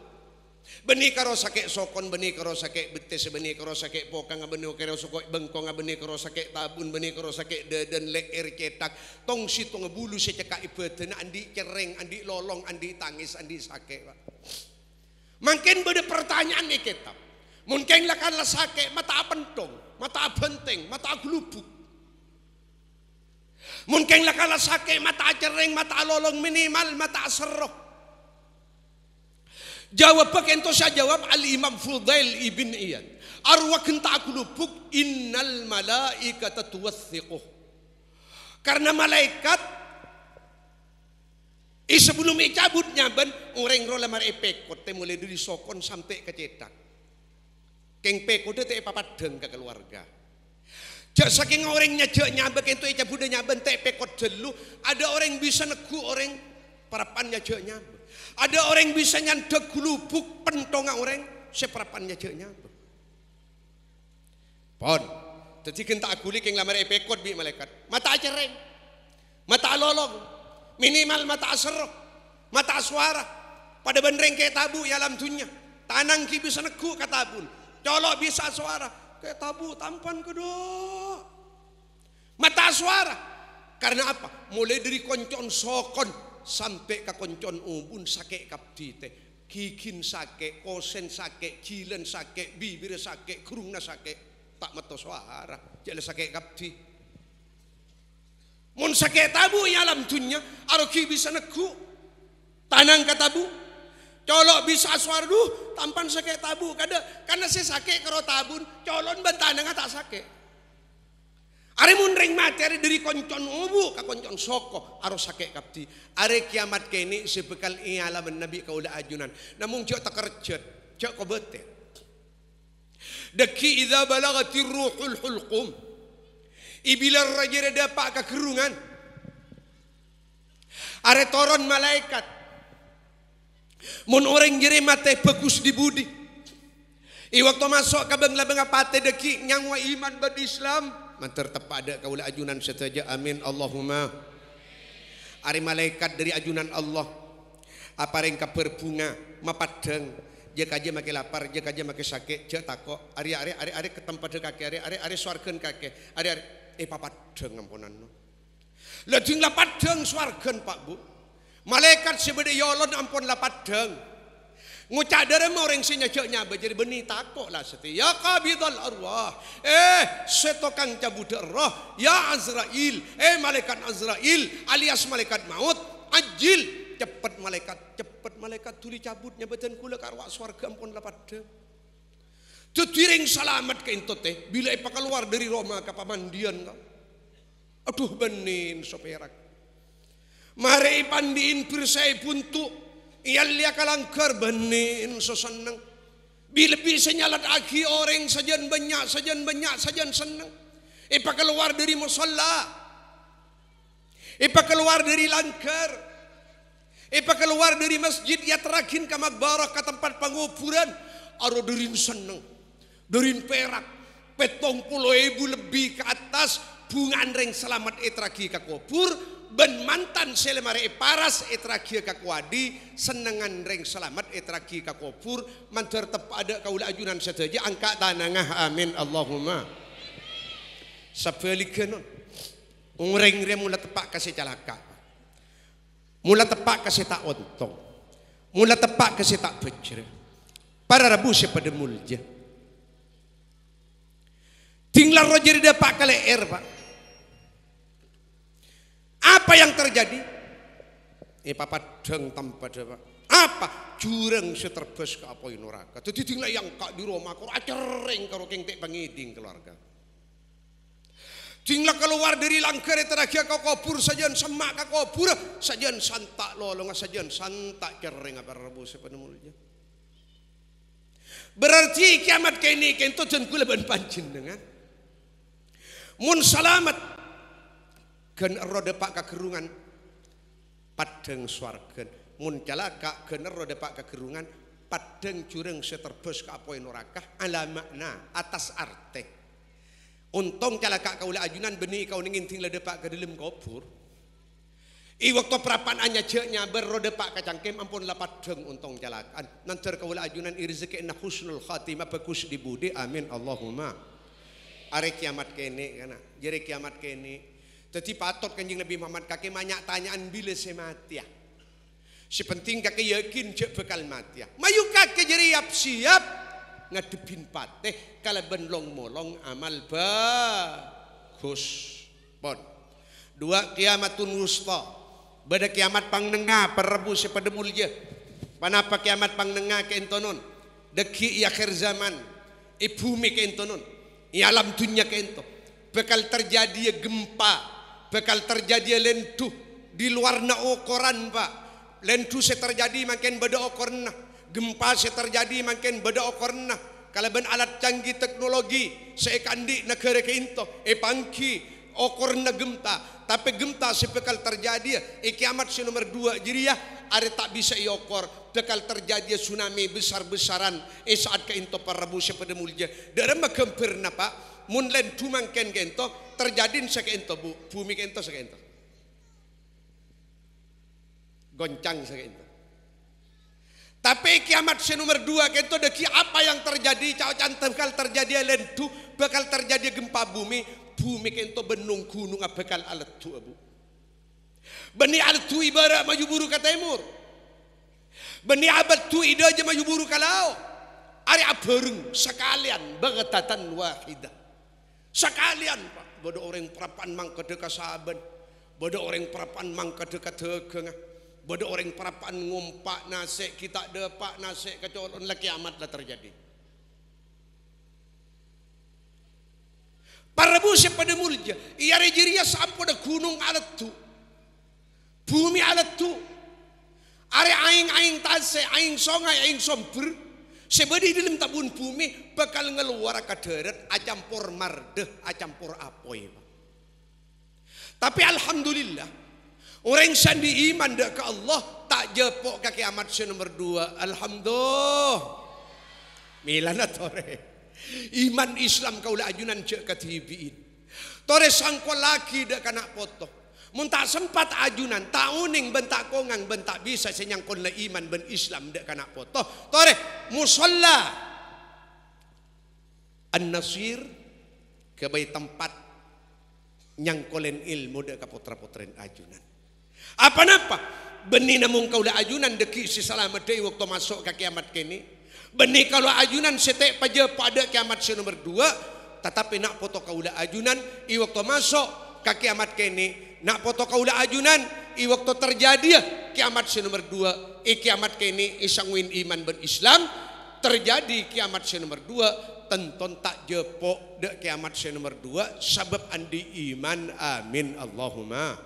B: Beni karo sakit sokon, beni karo sakit betis, beni karo sakit pokang, beni karo sakit bengkong, beni karo sakit tabun, beni karo sakit deden leher cetak. Tong si tong bulu si cekak ibeten, andi cereng, andi lolong, andi tangis, andi sakit. Mungkin beda pertanyaan nih kita. Mungkin lah kan mata apentong, mata benteng, mata gelubuk. Mungkin lah kalau mata cereng, mata lolong minimal, mata serok. Jawab ento sa jawab Al Imam Fudail ibn Iyad. Arwah kentak aku lupuk innal malaikata tuwathiquh. Karena malaikat Eh sebelum icabut nyaban orang rola mar epekot eh, teh mulai dari sokon sampai ke cetak. Keng pekot teh eh, papat deng ke keluarga. Jak saking orang nyajak nyabak itu icabut eh, nyaban teh pekot dulu ada orang bisa negu orang pan nyajak nyabak. Ada orang bisa nyandek gulubuk pentonga orang seperapannya nyajaknya. Pon. Jadi kita aguli yang lamar epekot bi malaikat. Mata acereng. Mata lolong. Minimal mata aserok. Mata suara. Pada bendereng kayak tabu ya alam dunia. Tanang ki bisa neku kata pun. Colok bisa suara. Kayak tabu tampan kedua. Mata suara. Karena apa? Mulai dari koncon sokon sampai kakoncon ubun sake kapti teh kikin sake kosen sake cilen sake bibir sake kerungna sake tak meto suara jadi sake kapti mun sake tabu ya alam dunia, aroki bisa neku tanang kata bu, colok bisa suara tampan sake tabu kada karena si sake kero tabun colon bentanang tak sake Are ring mati are dari koncon ubu ka koncon soko aro sake kapti. Are kiamat kene sebekal ialah nabi kaula ajunan. Namung tak takercet, cok ko bete. Deki idza balagati ruhul hulqum. Ibilar rajere dapat kerungan. Are toron malaikat. Mun orang jere mate bagus di budi. I waktu masuk ke bengla-bengla pate deki nyangwa iman bad Islam tepat ada kaulah ajunan setaja amin Allahumma ari malaikat dari ajunan Allah apa ringka berbunga mapadeng je kaje make lapar je kaje make sakit je tako ari ari ari ari ke tempat kaki ari ari ari suarkeun kaki ari ari eh papadeng ampunan no lajeng lapadeng suarkeun Pak Bu malaikat sibede yolon ya ampun lapadeng Ngucadara mau orang sini cok nyaba jadi beni tako lah seti. Ya kabidal arwah. Eh setokan cabut roh. Ya Azrail. Eh malaikat Azrail alias malaikat maut. Ajil cepat malaikat cepat malaikat tuli cabutnya badan kula karwak suar ampun lah pada. Tutiring salamat ke intote. Eh. Bila ipa keluar dari Roma ke pamandian kau. Aduh benin sopirak. Mari pandiin pirsai puntuk Iyalya kalangkar benin seseneng. Bila-bila senyalat aki orang sajan banyak, sajan banyak, sajan seneng. Ipa keluar dari musola. Ipa keluar dari langkar. Ipa keluar dari masjid ya terakhir ke makbarah ke tempat penguburan. Aro dari seneng. dari perak. Petong puluh ibu lebih ke atas. Bunga anreng selamat etragi eh, ke kubur ben mantan selemare paras etragi kakuadi senengan reng selamat etragi kakopur mantar tepada kaula ajunan saja angka tanangah amin Allahumma sapelikan ngering re mula tepak kasih celaka mula tepak kasih tak ontong mula tepak kasih tak becer para rabu sepada mulja tinggal dia pak kali air pak apa yang terjadi? Eh papa deng tempat apa? Apa? Jureng seterbes ke apa neraka. Jadi tinggal yang kak di Roma kau acering karo kengtek pengiding keluarga. Tinggal keluar dari itu terakhir kau kabur sajian semak kau kabur sajian santak lolong sajian santak kering apa rebus sepenuhnya. Berarti kiamat kini kento jengkul ban dengan. Mun salamat gen rode pak kagerungan padeng swargen mun celaka gen rode pak kagerungan padeng jureng seterbes ke apoin norakah ala makna atas arte untung jalaka kaula ajunan beni kau ningin tinggal depak ke dalam kubur I waktu perapan anya jeknya berode pak kacangkem ampun lapat deng untung jalakan. Nancer kaula ajunan irizki na husnul khatimah bagus budi. amin Allahumma. Are kiamat kene kana. Jere kiamat kene jadi patut kanjeng lebih mamat kaki banyak tanyaan bila saya mati ya. Sepenting kakek yakin cek bekal mati ya. Mayu kakek jadi siap-siap ngadepin pateh kalau benlong molong amal bagus. Pon. Dua kiamatun wusta. Badak kiamat pangnengah perebu pedemul je. Panapa kiamat pangnengah ke entonon. Deki akhir zaman. Ibumi ke entonon. Ialam dunia ke enton. Bekal terjadi ya gempa bekal terjadi lentu di luar na ukuran pak lentu se terjadi makin beda ukuran nah. gempa se terjadi makin beda ukuran nah. kalau ben alat canggih teknologi seikandi negara ke e pangki ukuran gempa tapi gempa gemta bekal terjadi e kiamat si nomor dua jadi ya ada tak bisa iokor bekal terjadi tsunami besar-besaran e saat keinto para rabu pada mulia dari pernah pak mun lentu makin gento terjadi sakit ente bu, bumi ke ente sakit ente. Goncang sakit Tapi kiamat si nomor dua itu deki apa yang terjadi Cao cantem kal terjadi lentu bakal terjadi gempa bumi bumi kento benung gunung bakal alat tu abu beni alat tu ibarat maju buru ke timur beni abad tu ide aja maju buru kalau ari abarung sekalian bagatatan wahidah sekalian pak bodoh orang perapan mang kedeka sahabat bodoh orang perapan mang kedeka tegengah bodoh orang perapan ngumpak nasik kita depak nasik kecolon laki amatlah terjadi para busi pada mulja ia rejiria sampo ada gunung alat tu bumi alat tu are aing aing tase, aing songai aing somber Sebedi di dalam tabun bumi bakal ngeluar ke kaderet acampur mardeh acampur apoy. Ya, Tapi alhamdulillah orang sandi iman dek ke Allah tak jepok kaki amat se nomor dua. Alhamdulillah. Milana tore. Iman Islam kau kaulah ajunan cek TV. Tore sangko lagi dek kanak potong. Mun sempat ajunan, tak bentak kongang bentak bisa kon le iman ben Islam dek kanak potoh. Toreh musola An-Nasir kebay tempat kolen ilmu dek kapotra putren ajunan. Apa napa? Beni namung kau dah ajunan deki si selamat deh waktu masuk ke kiamat kini. Beni kalau ajunan setek paja pada kiamat si nomor dua. Tetapi nak foto kau dah ajunan i waktu masuk ke kiamat kini Nak foto kaula ajunan, i waktu terjadi ya, kiamat si nomor dua. I kiamat kini isangwin iman berislam. Terjadi kiamat si nomor dua. Tenton tak jepo dek kiamat si nomor dua. Sabab andi iman. Amin. Allahumma.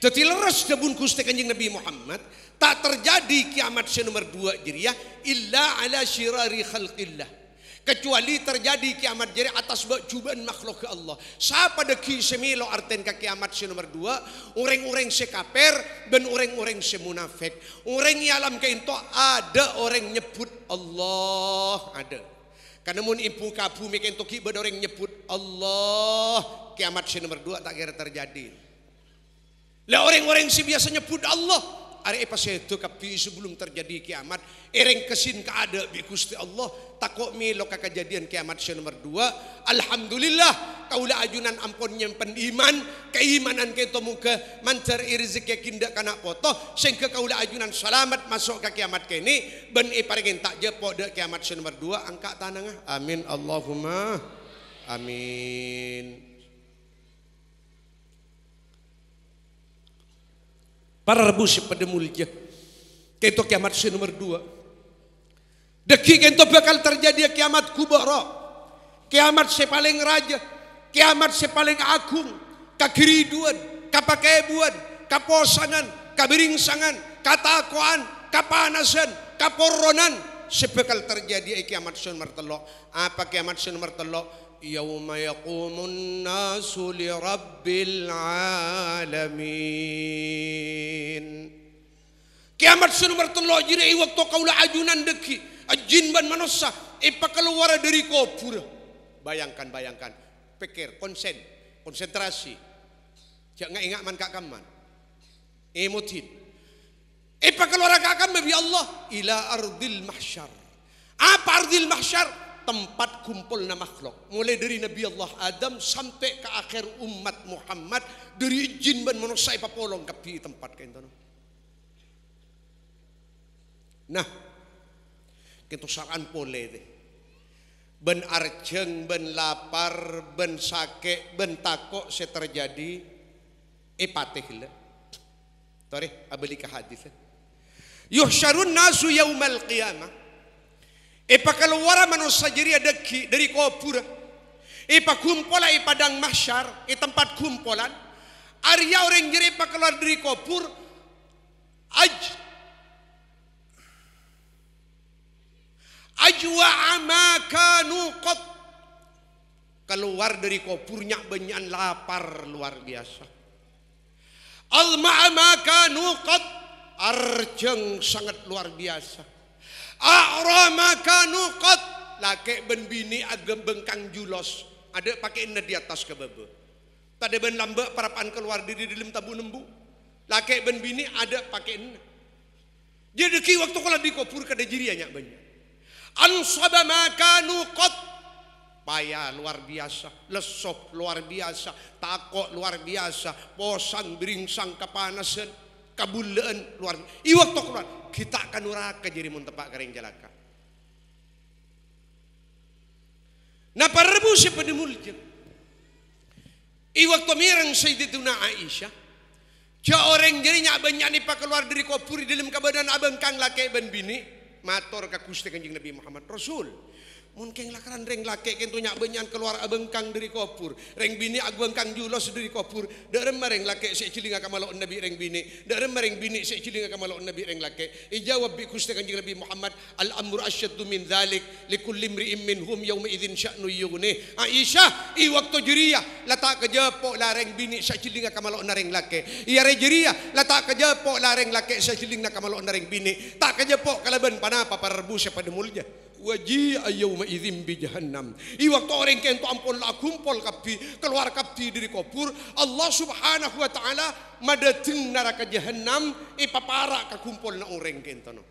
B: Jadi leres debun kusti kanjeng Nabi Muhammad tak terjadi kiamat si nomor dua jiriah illa ala syirari khalqillah kecuali terjadi kiamat jadi atas cubaan makhluk Allah. Siapa deki semilo arten ke kiamat si nomor dua, orang-orang si kaper dan orang-orang si munafik. Orang yang alam keinto ada orang nyebut Allah ada. Karena mun ibu kabu mikin toki orang nyebut Allah kiamat si nomor dua tak kira terjadi. Lah orang-orang si biasa nyebut Allah Ari pas itu kapi sebelum terjadi kiamat, ereng kesin keada bi kusti Allah, takut mi loka kejadian kiamat sya nomor dua. Alhamdulillah, kaulah ajunan ampun yang iman, keimanan kita muka, mancar rezeki kinda kana potoh sehingga kaulah ajunan selamat masuk ke kiamat kini, ben e parengin tak je pada kiamat sya nomor dua, angkat tanah. Amin Allahumma. Amin. Para pada pedemulja. kaito kiamat si nomor dua. Deki kento bakal terjadi kiamat kubara. Kiamat si paling raja. Kiamat si paling agung. Kakiriduan, kapakebuan, kaposanan, kabiringsangan, katakuan, kapanasan, kaporonan, Si terjadi kiamat si nomor telok. Apa kiamat si nomor telok? يوم يقوم الناس لرب العالمين kiamat sun bertelok jiri waktu kaula ajunan deki ajin ban manusia ipa keluar dari kubur bayangkan bayangkan pikir konsen konsentrasi jangan ingat man kak kaman emotin ipa keluar kak kaman ya Allah ila ardil mahsyar apa ardil mahsyar tempat kumpul nama makhluk. Mulai dari Nabi Allah Adam sampai ke akhir umat Muhammad dari jin dan manusia papolong kapi tempat kayak gitu. Nah, kita gitu saran pole deh. Ben arjeng, ben lapar, ben sake, ben takok se terjadi epateh eh, lah. Tore, abeli ke hadis. Yuhsyarun nasu yaumal qiyamah Epa keluar manusia jadi ada dari kopura. Epa kumpola epa padang mahsyar, e tempat kumpolan. Arya orang jadi epa keluar dari kopur. Aj ajwa amaka nukot keluar dari kopurnya banyak lapar luar biasa alma amaka nukot arjeng sangat luar biasa A'ramaka nuqat. Laki ben bini agem bengkang julos. Ada pakai ini di atas ke bebe. Tadi ben lamba parapan keluar diri di lim tabu nembu. Laki ben bini ada pakai ini Dia deki waktu kalau dikopur kada jiri banyak. Ansabamaka nuqat. Payah luar biasa, lesop luar biasa, takut luar biasa, bosan beringsang kepanasan kabulleun luar iwak tok keluar kita akan nuraka jadi mun tepak kareng jalaka na parbu si pedemul jeung iwak to mirang sayyidatuna aisyah ja orang jerinya banyak ni keluar dari kopuri dalam kebadan abang kang laki ban bini mator ka Gusti Kanjeng Nabi Muhammad Rasul Mungkin keng lakaran, reng laki kentu nyak benyan keluar abengkang dari kopur. Reng bini abengkang julos dari kopur. Darem mereng laki sik ciling malok nabi reng bini. Darem mereng bini sik ciling malok nabi reng laki. Ijawab bi kusti kanjeng Nabi Muhammad al amru asyaddu min dzalik likulli imrin minhum yauma idzin sya'nu yughni. Aisyah i waktu jeriyah letak kerja pok reng bini sik ciling akan malok nareng laki. Ia rejeria letak kerja pok reng laki sik ciling akan malok nareng bini. Tak kerja pok kalaban panapa para rebu siapa demulnya waji ayyuma izin bi jahannam i waktu orang kento ampun la kumpul kapi keluar kapi dari kubur Allah subhanahu wa taala madajeng neraka jahannam i papara kumpul na orang kento no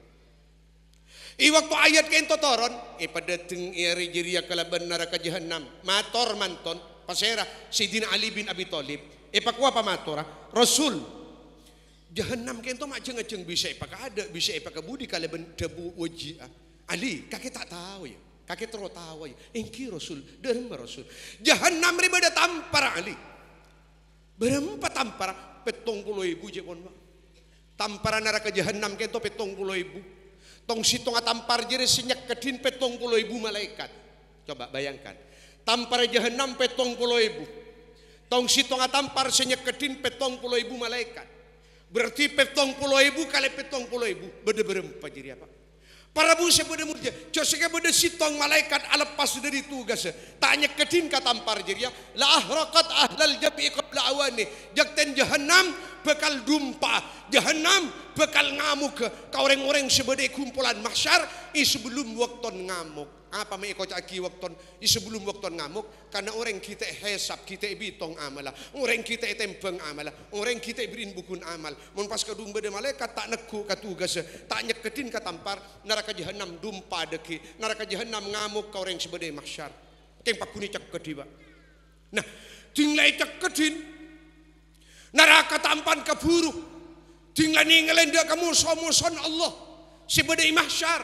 B: I waktu ayat kento toron i pada teng iri jiria kalaban neraka jahannam mator manton pasera sidin Ali bin Abi talib i apa pamatora rasul jahannam kento macam macam bisa i ada bisa i budi kalaban debu wajia ah. Ali, kakek tak tahu ya. Kakek tahu ya. Engki Rasul, derma Rasul. Jahannam riba ada tampar Ali. Berempat tampar, petong puluh ibu jekon mak. Tampara neraka jahannam kento petong puluh ibu. Tong sitong tampar jere senyak kedin petong puluh ibu malaikat. Coba bayangkan. Tampar jahannam petong puluh ibu. Tong sitong tampar senyak kedin petong puluh ibu malaikat. Berarti petong puluh ibu kali petong puluh ibu. Beda jadi apa? Para buse bude murja, josega bude sitong malaikat alepas dari tugas. Tanya ketin katampar jadi ya, la ahraqat ahlal jabi qabla awani. Jakten jahannam bekal dumpa, jahanam bekal ngamuk. Kau orang-orang sebede kumpulan mahsyar i sebelum waktu ngamuk apa mai ko ki wakton sebelum wakton ngamuk karena orang kita hesap kita bitong amala orang kita tembeng amala orang kita berin bukun amal mun pas kadung bede malaikat tak neku tugas tak nyeketin tampar neraka jahanam dumpa deki neraka jahanam ngamuk ka orang sebede mahsyar keng pakuni cak ba nah dinglai cak kedin neraka tampan keburu dinglai ngelendak kamu somoson Allah sebede mahsyar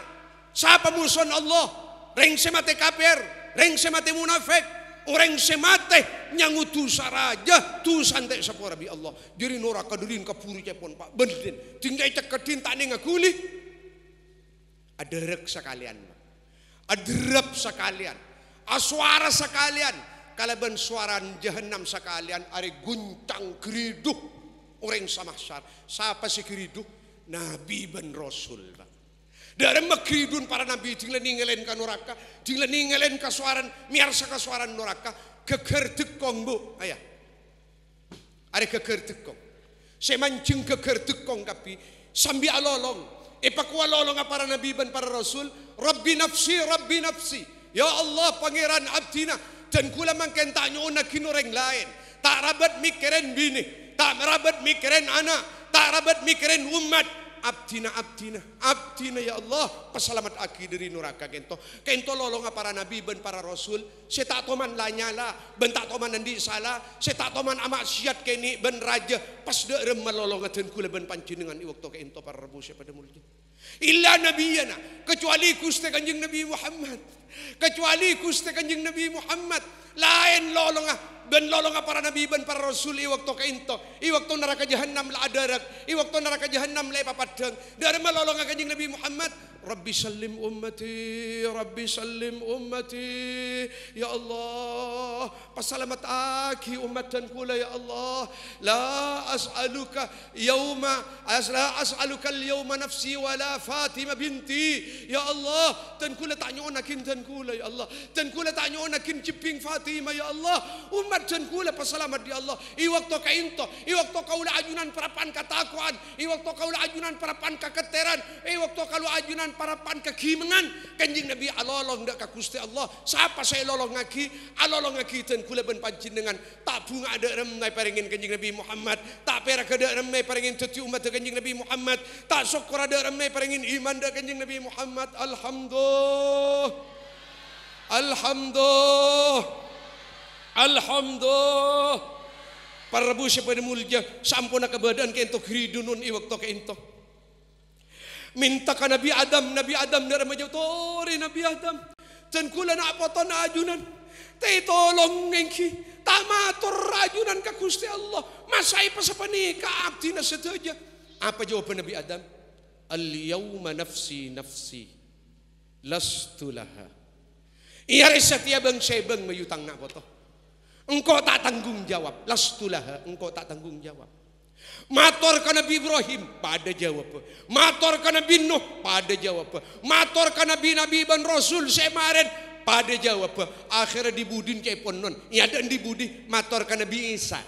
B: siapa muson Allah reng semate kafir, reng semate munafik, orang semate yang nyangu raja, saraja tu santai sepora Rabi Allah. Jadi nora ke kapuri cepon pak benden, tinggal cek kedin tak nenga kuli. Ada rek sekalian, ada rep sekalian, aswara sekalian, kalaban suara jahanam sekalian, are guncang keriduk orang samahsar. Siapa si keriduk? Nabi ben Rasul pak dari makridun para nabi tingla ninggalin ka noraka, tingla ninggalin ka suara miarsa ke suaran noraka, kegerdek kong bu, ayah. ada kegerdek kong. saya Semancing kegerdek kong kapi, sambi alolong, epakwa lolong para nabi dan para rasul, Rabbi nafsi, Rabbi nafsi. Ya Allah pangeran abdina, dan kula mangken tak nyoona kinoreng lain. Tak rabat mikirin bini, tak rabat mikirin anak, tak rabat mikirin umat, abdina abdina abdina ya Allah pasalamat aki dari nuraka kento kento lolong para nabi ben para rasul saya tak toman lah nyala ben tak toman nanti salah saya tak toman amak syiat kini ben raja pas dek rem melolong dan kula ben pancin dengan iwakto kento para rebu siapa demulji illa nabiyana kecuali kusta kanjeng nabi Muhammad Kecuali kusta Kanjeng Nabi Muhammad. Lain lolo nga. Ben lolo nga para Nabi ben para Rasul waktu ke into. waktu neraka jahanam la adarak. waktu neraka jahanam la ipapadang. Dharma lolo nga kanjing Nabi Muhammad. Rabbi salim ummati, Rabbi salim ummati. Ya Allah, pasalamat aki Umat dan kula ya Allah. La as'aluka yauma as la as'aluka al-yawma nafsi Wala Fatima binti. Ya Allah, Dan kula tanyo nakin dan Tankula ya Allah Tankula ta'nyona kin jibing Fatima ya Allah umat Tankula pasalamat ya Allah i waktu ka into i waktu ula ajunan parapan katakuan i waktu ula ajunan parapan kaketeran i waktu ula ajunan parapan kakimengan kanjing Nabi alolong ndak ka Gusti Allah siapa saya lolong ngaki alolong ngaki Tankula ben dengan tak bunga ada remai paringin kanjing Nabi Muhammad tak perak ada remai paringin tuti umat kanjing Nabi Muhammad tak syukur ada remai paringin iman da kanjing Nabi Muhammad alhamdulillah Alhamdulillah. Alhamdulillah. Prabu sepada mulja sampuna kebadan kento gridunun i waktu kento. Minta ke Nabi Adam, Nabi Adam dari remaja tore Nabi Adam. Dan kula nak potong ajunan. Tay tolong ngengki. Tamator rajunan ke kusti Allah. Masai pasapani ka abdi na sedaja. Apa jawaban Nabi Adam? Al yawma nafsi nafsi Lastulaha. laha Iyari sa tiyabang syebang mayutang na boto. Engkau tak tanggung jawab. Lastulaha, engkau tak tanggung jawab. Mator ka Nabi Ibrahim, pada jawab. Mator ka Nabi Nuh, pada jawab. Mator ka Nabi Nabi Ibn Rasul, semarin, pada jawab. Akhirnya dibudin kayak ponon. Ia dan dibudi, mator ka Nabi Isa.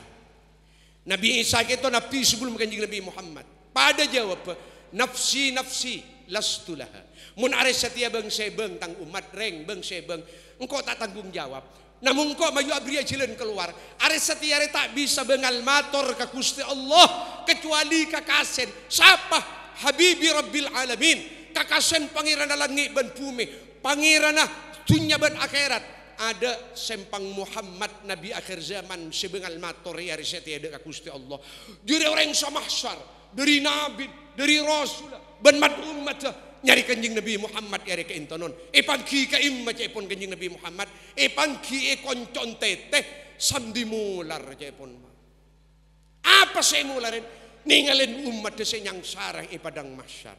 B: Nabi Isa kita nabi sebelum kanjeng Nabi Muhammad. Pada jawab, nafsi nafsi, lastulaha mun are setia beng sebeng tang umat reng beng sebeng engkau tak tanggung jawab namun engkau mayu abria jilin keluar are setia are tak bisa bengal mator ke kusti Allah kecuali kakasen siapa Habibi Rabbil Alamin kakasen pangeran langit ben bumi pangeran ah, dunia ben akhirat ada sempang Muhammad Nabi akhir zaman sebengal mator ya setia dekat kusti Allah Jadi orang yang samahsar dari Nabi dari Rasul mat umat nyari kencing Nabi Muhammad yari ke intonon ipan ki ke imma ce pon Nabi Muhammad ipan ki e koncon teteh sandi mular ce pon apa saya mularin Ninggalin umat desa yang sarang ipadang masyar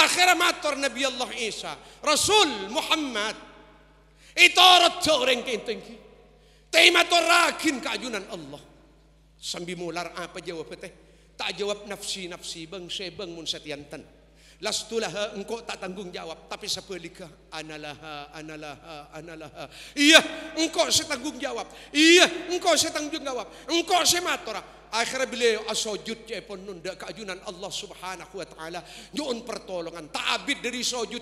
B: Akhirnya mator Nabi Allah Isa Rasul Muhammad itu orang orang ke intengki tema torakin keajunan Allah sambi mular apa jawab teh tak jawab nafsi nafsi bang sebang mun setianten Lastulah ha, engkau tak tanggung jawab, Tapi siapa lika Analah, ha, analah, ha, analah Iya, engkau saya jawab. Iya, engkau saya jawab. Engkau saya matur Akhirnya bila asojud je pun nunda keajunan Allah subhanahu wa ta'ala Nyun pertolongan Ta'abid dari sojud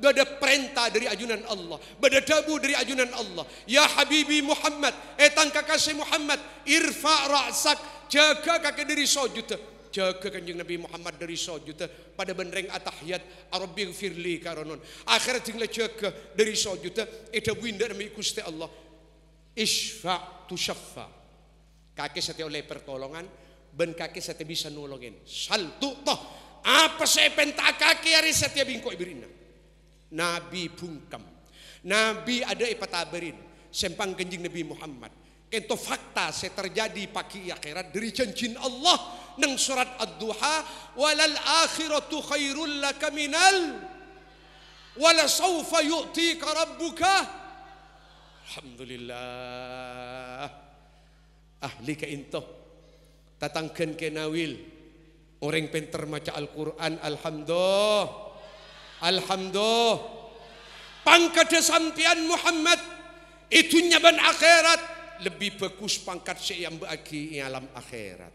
B: ada perintah dari ajunan Allah ada tabu dari ajunan Allah Ya Habibi Muhammad Etang eh, kakasih Muhammad Irfa rasak Jaga kakak diri sojud jaga kanjeng Nabi Muhammad dari sujud pada benreng atahiyat Arabi firli karonon akhir tinggal jaga dari sujud eta winda demi Gusti Allah isfa tu syaffa kaki setia oleh pertolongan ben kaki setia bisa nolongin tu toh apa saya pentak kaki hari setia bingko ibrina Nabi bungkam Nabi ada ipataberin sempang kanjeng Nabi Muhammad itu fakta se terjadi pagi akhirat dari cincin Allah nang surat Ad-Duha walal akhiratu khairul laka minal wala sawfa yu'tika rabbuka Alhamdulillah ahli ka intoh ke kenawil orang pinter maca Al-Qur'an alhamdulillah alhamdulillah pangkat sampian Muhammad itu nyaban akhirat lebih bagus pangkat yang bagi alam akhirat.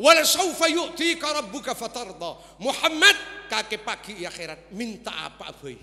B: Wala saufa yu'tika rabbuka fatarda. Muhammad kake pagi akhirat minta apa boy?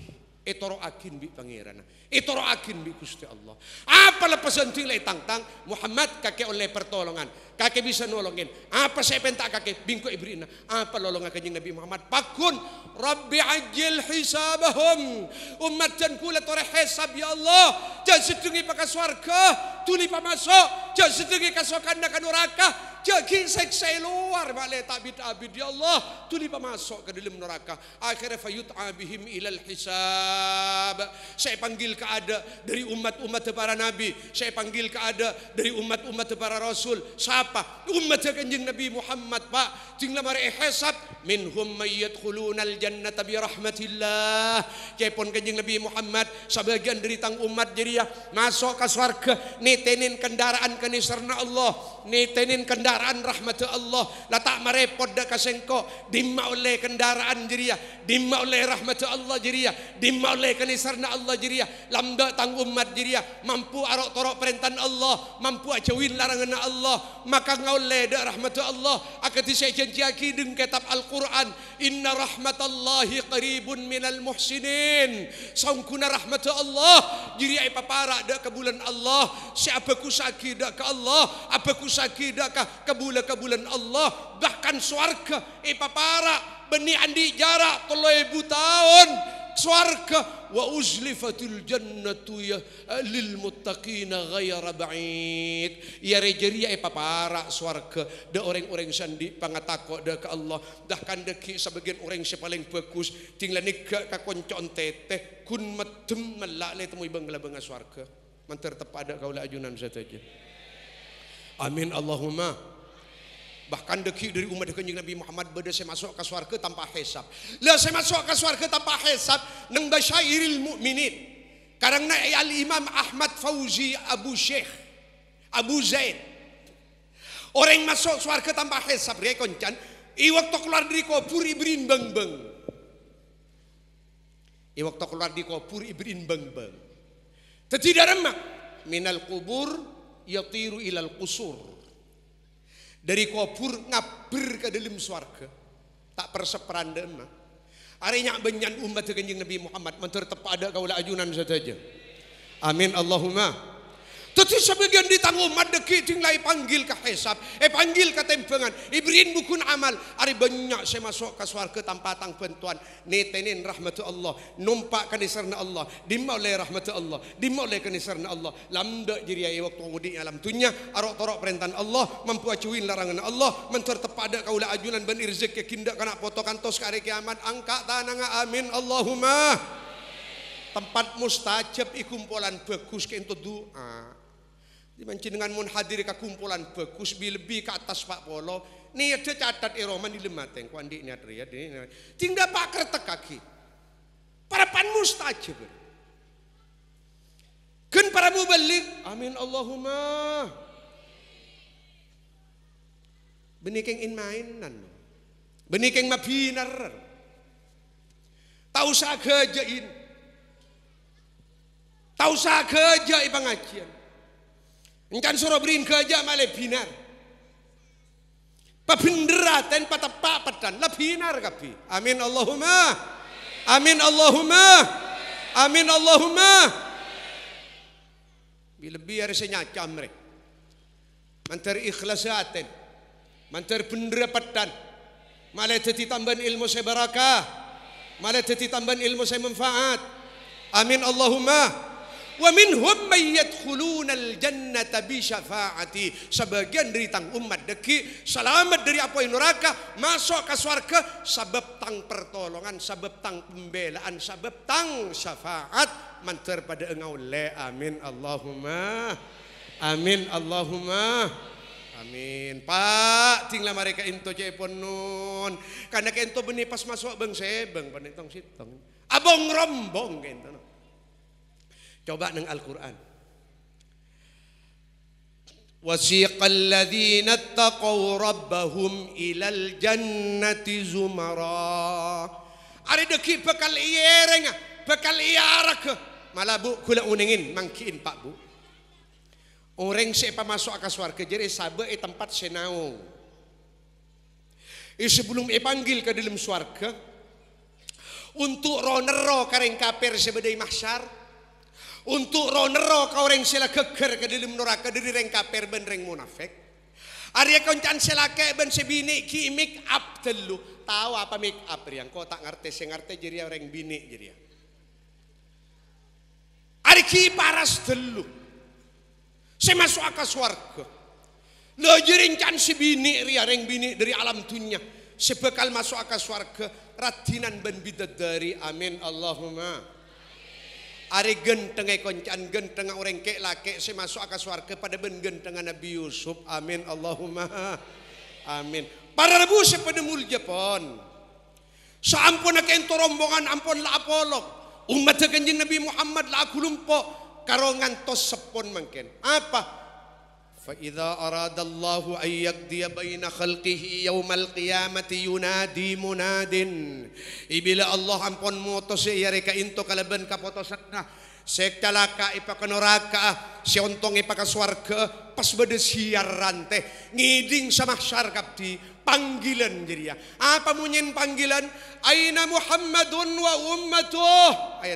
B: Etoro agin bi pangeran. Itu Itoroakin bi Gusti Allah. Apa lepasan tang tangtang Muhammad kakek oleh pertolongan. Kakek bisa nolongin. Apa saya pentak kakek bingko ibrina. Apa lolongan kanjeng Nabi Muhammad. Pakun Rabbi ajil hisabahum. Umat jan kula tore hisab ya Allah. Jan sedungi pakai swarga. Tuli pamasok. Jan sedungi nakan neraka. Jadi saya luar balai tabid abid ya Allah tuli pamasok ke dalam neraka akhirnya fayut abihim ilal hisab saya panggil ke ada dari umat-umat para nabi saya panggil ke ada dari umat-umat para rasul siapa umat kanjeng nabi Muhammad pak tinggal mari hisab minhum mayyadkhulunal jannata bi rahmatillah pon kanjeng nabi Muhammad sebagian dari tang umat jadi ya masuk ke surga nitenin kendaraan ke nisrna Allah nitenin kendaraan rahmat Allah la tak merepot dak kasengko dimma oleh kendaraan jadi ya dimma oleh rahmat Allah jadi ya dimma oleh kanisarna Allah jadi lamda tang umat diria mampu arok torok perintah Allah mampu acuin larangan Allah maka ngau leda rahmat Allah akan saya janji aki dengan kitab Al Quran inna rahmat Allahi qaribun min al muhsinin sangkuna rahmat Allah diria apa parak dak kebulan Allah siapa ku sakit dak ke Allah apa ku sakit dak ke kebula kebulan Allah bahkan suarke apa para benih andi jarak tolong ibu tahun swarga wa uzlifatul jannatu ya lil muttaqin ghayra ba'id ya rejeri ai eh, papara swarga de orang-orang sandi pangatako de ka Allah dah kandeki sebagian orang si paling bagus tinggal nika ka koncon teteh kun matem malak le temui bangla bangga swarga mantar tepada kaula ajunan saja amin allahumma bahkan deki dari umat kanjeng Nabi Muhammad beda saya masuk ke suarga tanpa hesab lah saya masuk ke suarga tanpa hesab neng basyairil minit. karena al Imam Ahmad Fauzi Abu Syekh Abu Zaid orang yang masuk suarga tanpa hesab dia koncan i waktu keluar dari kubur ibrin beng beng i waktu keluar dari kubur ibrin beng beng tidak remak minal kubur yatiru ilal kusur dari kubur ngabir ke dalam suarga tak perseperan dema arinya banyak umat dengan Nabi Muhammad mentur tepada kaulah ajunan saja amin Allahumma Tetapi sebagian ditanggung, di tango panggil ke ipanggil eh panggil ipanggil ka tempengan, ibrin bukun amal, ari banyak saya masuk ke ke tempat tang pentuan. Netenin rahmatu Allah, numpak ka nisarna Allah, dimaulai rahmatu Allah, dimaulai ke nisarna Allah. Lamda jiri ai waktu ngudi alam tunya, arok torok perintahan Allah, mempuacuin larangan Allah, mencer tepada kaula ajulan ben irzik ke kindak kena potokan tos ka hari kiamat, angka tananga amin Allahumma. Tempat mustajab ikumpulan bagus ke itu doa. Di dengan mun hadir ke kumpulan bagus bi lebih ke atas Pak Polo. ni ada catat eroman di lemateng Kau andi niat ria di tinggal pak kertek kaki. Para pan mustajib. Ken para mubalik. Amin Allahumma. Beniking in mainan. Beniking mabinar. Tau sagajain. Tau ibang pengajian. Nkan suruh berin kerja male binar. Pabindra ten patapa pedan la binar kapi. Amin Allahumma. Amin Allahumma. Amin Allahumma. Bi lebih ari senya camre. Mantar ikhlasaten. Mantar bendera pedan. Male teti tambahan ilmu saya barakah. Male teti tambahan ilmu saya manfaat. Amin Allahumma. Wa minhum may yadkhulunal syafaati. Sebagian dari tang umat deki selamat dari apa neraka, masuk ke surga sebab tang pertolongan, sebab tang pembelaan, sebab tang syafaat mantar pada engau le amin Allahumma. Amin Allahumma. Amin. Pak, tinggal mereka ento cepon nun. Karena kento benih pas masuk bang sebang, bang tong sitong. Abong rombong kento. Coba neng Al-Quran. Wasiqal ladhina taqaw rabbahum ilal jannati zumara. Ari deki bekal iereng, iya bekal iarak. Iya Malah bu, kula uningin, mangkiin pak bu. Orang siapa masuk akas warga jadi sabe e tempat senau. Eh, e sebelum dipanggil ke dalam swarga untuk ronero kareng kaper sebedai mahsyar untuk ronero kau reng sila keker ke dalam neraka dari reng kaper ben reng munafik Arya kau sila keben ke ben sebini ki make up telu tahu apa make up yang kau tak ngerti sih ngerti jadi reng bini jadi Ari ki paras telu saya masuk akas warga lo jeringkan sebini ria reng bini dari alam dunia sebekal masuk akas warga ratinan ben bidadari amin Allahumma Ari gen tengah e koncan gen tengah orang kek lake se masuk akan suar kepada ben gen tengah Nabi Yusuf. Amin Allahumma. Amin. Para rebu se penemul Jepun. Saampun nak entor rombongan ampun la apolog. Umat kenjeng Nabi Muhammad la kulumpo karongan tos sepon mungkin. Apa? allahu ayayak dia bai na xtihiyau maliya mati yuna di munadin I bila Allah ampon mu sika into kalban ka foto na sekalaka nuraka sitong paas suar ke pas bedes siyar rante ngiing samaskap di panggilan diriya apa muyin panggilan aina mu Muhammadun wa umama tu aya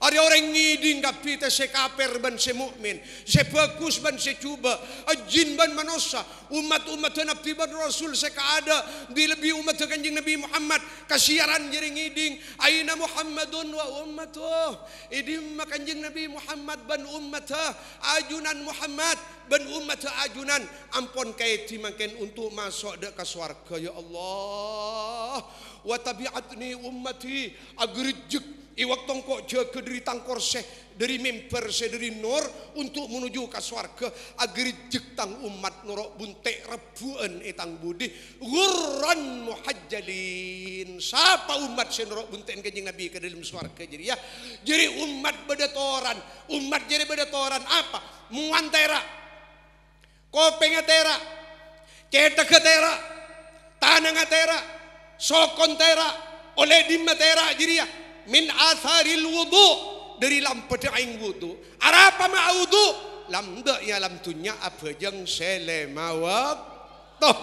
B: Ada orang ngiding kapi te se kafir ban se mukmin, se bagus ban se cuba, ajin dan manusia. Umat-umat yang nabi ban rasul se kaada di lebih umat yang kanjeng nabi Muhammad kasiaran jadi ngiding. Aina Muhammadun wa ummatu. Idim kanjeng nabi Muhammad ban umat ajunan Muhammad ban umat ajunan. Ampun kai ti untuk masuk dek ke swarga ya Allah. Wa tabi'atni ummati agrijuk Iwak tongkok je kediri tangkor seh dari member seh dari nur untuk menuju ke swarga agri jektang umat nurok buntek rebuan etang eh budi gurran muhajjalin siapa umat seh nurok bunte nabi ke dalam swarga jadi ya jadi umat toran umat jadi toran apa tera tera kopeng muantera tanang tera sokon tera oleh dimatera jadi ya min atharil wudu dari lam pada aing wudu arapa ma wudu lam de ya lam tunya abejeng selemawak toh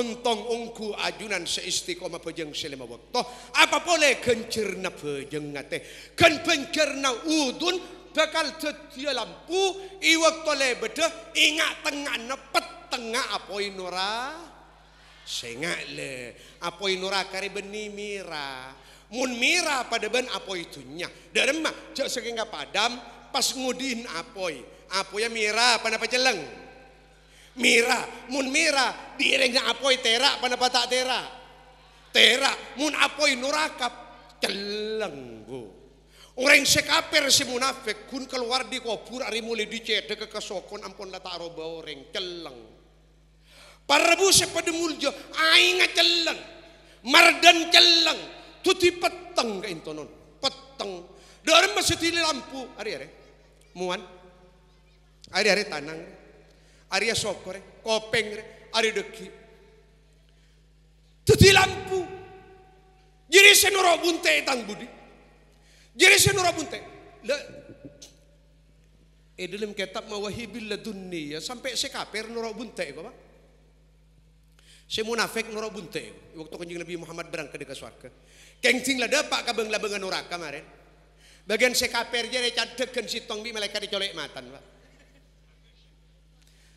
B: untung ungku ajunan seistiqomah pejeng selema waktu apa boleh kencerna pejeng ngate kan pencerna udun bakal jadi lampu iwak tole beda ingat tengah nepet tengah apa inora? sengak le apa inora kari mirah Mun mira pada ban apoy itunya. Dari mah jauh saking padam pas ngudin apoy. ya mira pada apa celeng Mira, mun mira diiringnya apoi tera pada apa tak tera. Tera, mun apoi nurakap bu Orang sekaper si munafik kun keluar di kubur hari mulai dicedek ke kesokon ampun lata roba orang celeng. Parbu sepeda muljo aing celeng. Mardan celeng tuti peteng ke intonon. Peteng. Dari masjid di lampu. Ari-ari. Muan. Ari-ari tanang. hari sokore. Kopeng. Ari deki. Tuti lampu. Jadi senora bunte tang budi. Jadi senora bunte. Le, eh dalam kitab mawahibil ladunni ya sampai sekaper nora bunte kau pak. Si munafik nuro bunte. Waktu kencing Nabi Muhammad berang ke dekat suarga. Kencing lah dapat kabeng labengan nurak kemarin. Bagian sekaper jadi cadeken si tongbi malaikat dicolek matan pak.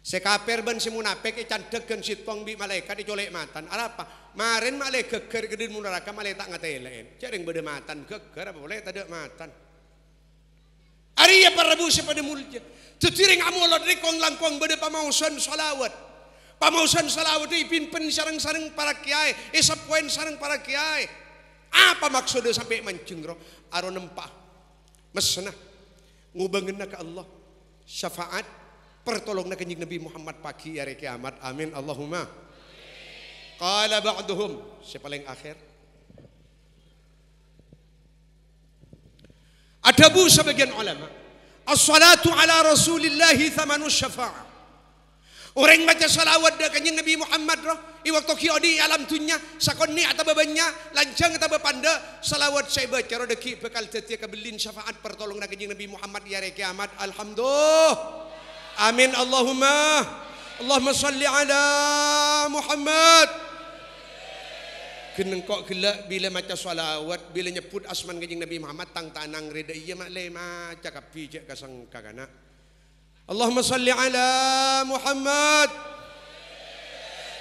B: Sekaper ben si munafik cadeken si tongbi malaikat dicolek matan. apa? Maren malai geger gedin munaraka malai tak ngatelain. Cari beda matan geger apa boleh tak matan. Ariya ya perebu sepada mulia. Tetiring amolot kong langkong berdepan pamausan salawat. Pamausan salawat ay pinpan sarang-sarang para kiyay. Isapwen sarang para kiyay. Apa maksudnya sampai mancing ro? Aron nampa. Mas na. Ngubangin na ka Allah. Syafaat. Pertolong na kanyang Nabi Muhammad pagi hari kiamat. Amin. Allahumma. Kala ba'duhum. Siya paling akhir. Ada bu sebagian ulama. As-salatu ala rasulillahi thamanu syafa'ah. Orang baca salawat dia kanya Nabi Muhammad roh. I waktu ki odi alam dunia, sakon ni atau bebenya lancang atau bepanda salawat saya baca roh deki bekal setia kebelin syafaat pertolongan kanya Nabi Muhammad ya rekiamat kiamat. Alhamdulillah. Amin Allahumma. Allahumma salli ala Muhammad. Kenang kok gelak bila maca salawat bila nyebut asman kanya Nabi Muhammad tang tanang reda iya mak lema cakap bijak kasang nak. اللهم صل على محمد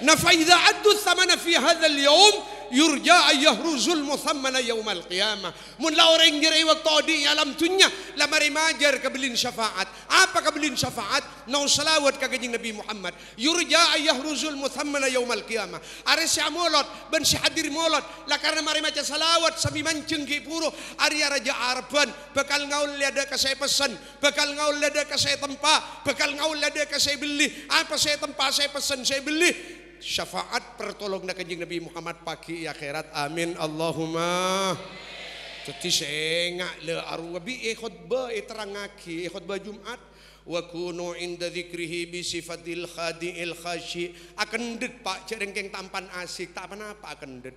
B: نفع إذا عدوا الثمن في هذا اليوم yurja ayah yahruzul musammana Al qiyamah mun orang diri waktu todi ya alam tunya mari majar kabilin syafaat apa kabilin syafaat nau salawat kagajing nabi Muhammad yurja ayah musammana yaumal qiyamah are si amolot ben si hadir molot la karena mari maca salawat sami mancing ki puro ari ya raja arban bakal ngaul liada ka saya pesan bakal ngaul liada ka saya tempa bakal ngaul liada ka saya beli apa saya tempa saya pesan saya beli syafaat pertolongan kanjeng Nabi Muhammad pagi akhirat amin Allahumma Cuti senga le arwabi e khutbah e terangaki e khutbah Jumat wa kunu inda zikrihi bi sifatil khadi'il khashi Akendet pak pak cerengkeng tampan asik tak apa apa akendet.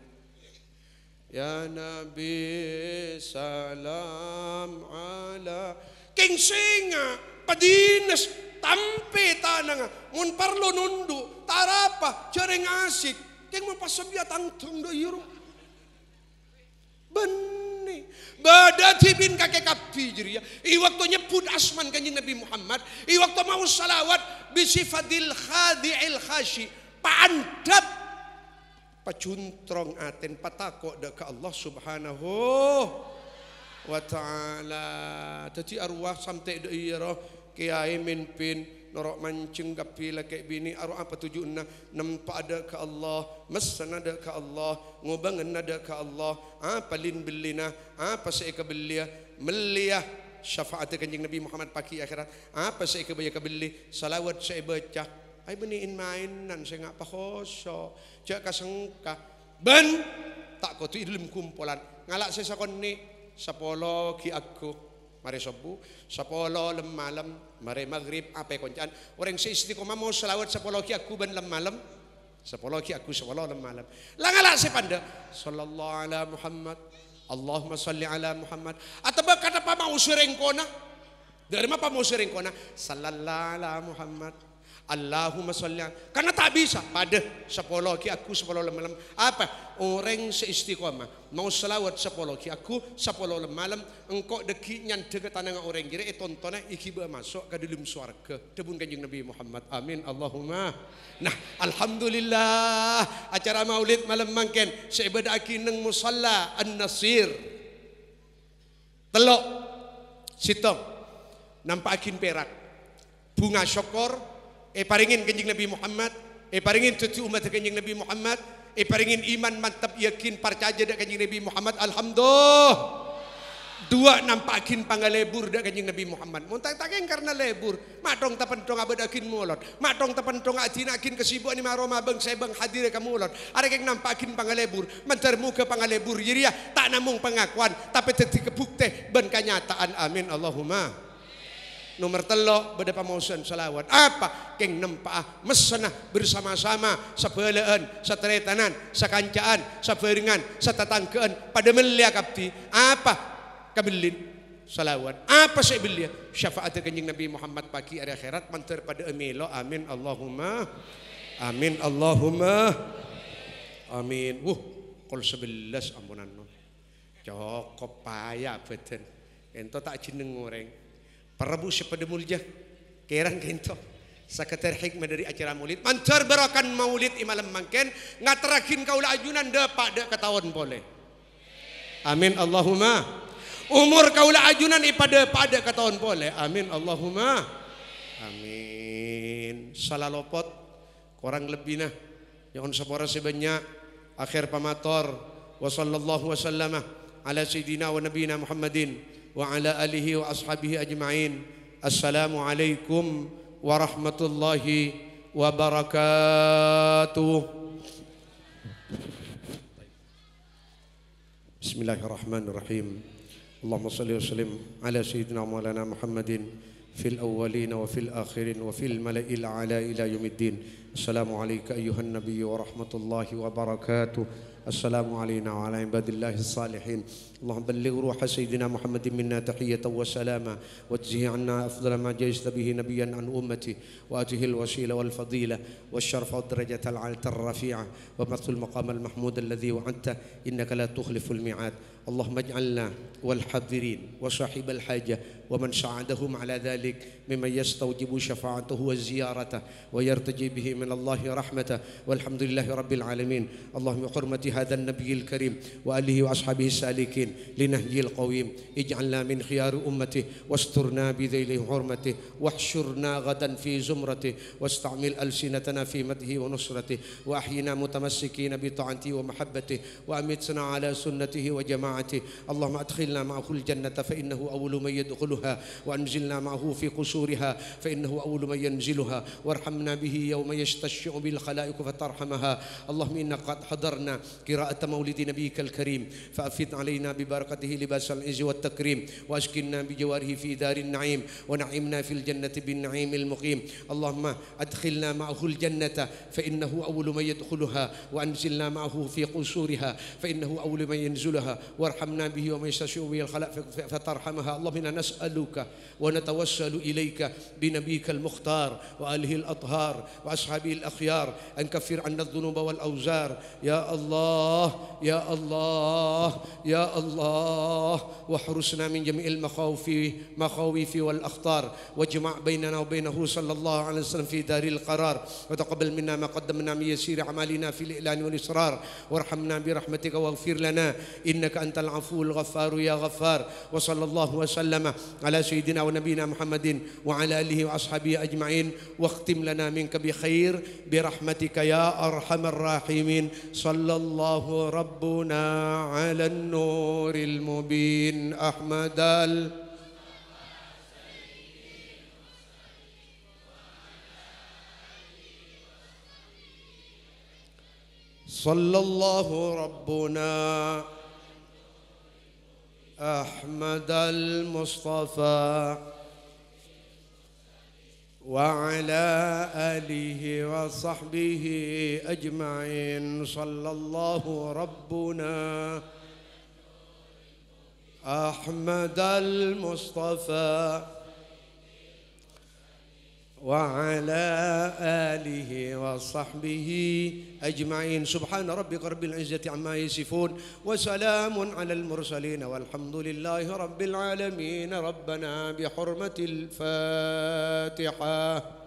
B: Ya Nabi salam ala King singa padinas tampe tanang, mun parlo nundu tarapa cereng asik keng mapasabya tangtung do yuru benni Bada tibin kakek kapti jiriya. I waktu nyebut asman kanjeng Nabi Muhammad. I waktu mau salawat. Bisifatil khadi'il khashi. Paandap. Pacuntrong aten patako daka Allah subhanahu wa ta'ala jadi arwah sampai di iroh kiai min pin norok mancing kapi lah bini arwah apa tujuh enak nampak ada ke Allah mesan ada ke Allah ngubangan ada ke Allah apa lin belina apa seka belia ah, meliah syafaat kanjeng Nabi Muhammad pagi akhirat apa seka baya kebeli salawat saya baca ay bini in mainan saya ngak pahoso jaka sengka ben tak kotu idulim kumpulan ngalak saya sakon nih sapolo aku, Mari sobu sapolo lem malam Mari maghrib apa koncan orang si istiqomah mau selawat sapolo aku ben lem malam sapolo giagko sapolo lem malam langala si panda sallallahu ala Muhammad Allahumma salli ala Muhammad atau bahkan apa mau sering kona dari apa mau sering kona sallallahu ala Muhammad Allahumma sholli karena tak bisa pada sepuluh ki aku sepuluh malam apa orang seistiqomah mau selawat sepuluh ki aku sepuluh malam engkau dekinya dekat ke tanah orang kira eh tontonnya iki masuk ke dalam suarga tebun kanjeng Nabi Muhammad amin Allahumma nah alhamdulillah acara maulid malam mangken sebeda aki neng musalla an-nasir telok sitong nampak akin perak bunga syokor e paringin kanjeng Nabi Muhammad e paringin cucu umat kanjeng Nabi Muhammad e paringin iman mantap yakin percaya dak kanjeng Nabi Muhammad alhamdulillah dua nampakin panggal lebur dak kanjeng Nabi Muhammad. Muntang tak karena lebur. Matong abad abadakin mulot. Matong tapentong akin kesibuan ni maroma bang saya bang hadir ke mulot. Ada yang nampakin panggal lebur. Mencar muka panggal lebur. Jadi ya tak namung pengakuan. Tapi tetik kebukte ben kenyataan. Amin Allahumma. Nomor telo beda mausan salawat. Apa? King nempah ah. mesena bersama-sama sebelaan, seteretanan, sekancaan, seberingan, setatangkean. Pada melihat kapti Apa? kabilin salawat. Apa saya beli? Syafaat kenjing Nabi Muhammad pagi hari akhirat mantar pada emelo. Amin Allahumma. Amin Allahumma. Amin. Wuh, kol sebelas ampunan. joko payah betul. Ento tak jeneng goreng. Prabu sepada mulja keran gento Sekretaris hikmah dari acara maulid mancar berakan maulid imalam mangken ngaterakin kaula ajunan depak dek ketahuan boleh amin Allahumma umur kaulah ajunan ipada pada ketahuan boleh amin Allahumma amin salah lopot kurang lebih nah jangan sepora sebanyak akhir pamator wa sallallahu ala sayyidina wa nabiina Muhammadin وعلى اله واصحابه اجمعين السلام عليكم ورحمه الله وبركاته بسم الله الرحمن الرحيم اللهم صل وسلم على سيدنا مولانا محمد في الأولين وفي الآخرين وفي الملأ الأعلى إلى يوم الدين السلام عليك أيها النبي ورحمة الله وبركاته السلام علينا وعلى عباد الله الصالحين اللهم بلغ روح سيدنا محمد منا تحية وسلامة واجزه عنا أفضل ما جئت به نبيا عن أمتي وأته الوسيلة والفضيلة والشرف والدرجة العالية الرفيعة ومثل المقام المحمود الذي وعدته إنك لا تخلف الميعاد اللهم اجعلنا والحاضرين وصاحب الحاجة ومن ساعدهم على ذلك ممن يستوجب شفاعته وزيارته ويرتجي به من الله رحمته والحمد لله رب العالمين اللهم بحرمة هذا النبي الكريم وآله وأصحابه السالكين لنهي القويم اجعلنا من خيار أمته واسترنا بذيل حرمته واحشرنا غدا في زمرته واستعمل ألسنتنا في مده ونصرته وأحينا متمسكين بطاعته ومحبته وأمتنا على سنته وجماعته وجماعته اللهم أدخلنا معه الجنة فإنه أول من يدخلها وأنزلنا معه في قصورها فإنه أول من ينزلها وارحمنا به يوم يستشع بالخلائق فترحمها اللهم إنا قد حضرنا قراءة مولد نبيك الكريم فأفت علينا ببركته لباس العز والتكريم وأسكننا بجواره في دار النعيم ونعمنا في الجنة بالنعيم المقيم اللهم أدخلنا معه الجنة فإنه أول من يدخلها وأنزلنا معه في قصورها فإنه أول من ينزلها وارحمنا به ومن يستشير به الخلق فترحمها اللهم إنا نسألك ونتوسل إليك بنبيك المختار وآله الأطهار وأصحابه الأخيار أن كفر عنا الذنوب والأوزار يا الله يا الله يا الله واحرسنا من جميع المخاوف مخاوف والأخطار واجمع بيننا وبينه صلى الله عليه وسلم في دار القرار وتقبل منا ما قدمنا من يسير أعمالنا في الإعلان والإصرار وارحمنا برحمتك واغفر لنا إنك أنت أنت العفو الغفار يا غفار وصلى الله وسلم على سيدنا ونبينا محمد وعلى آله وأصحابه أجمعين واختم لنا منك بخير برحمتك يا أرحم الراحمين صلى الله ربنا على النور المبين أحمد ال... صلى الله ربنا أحمد المصطفى وعلى آله وصحبه أجمعين صلى الله ربنا أحمد المصطفى وعلى آله وصحبه أجمعين سبحان ربك رب العزة عما يصفون وسلام على المرسلين والحمد لله رب العالمين ربنا بحرمة الفاتحة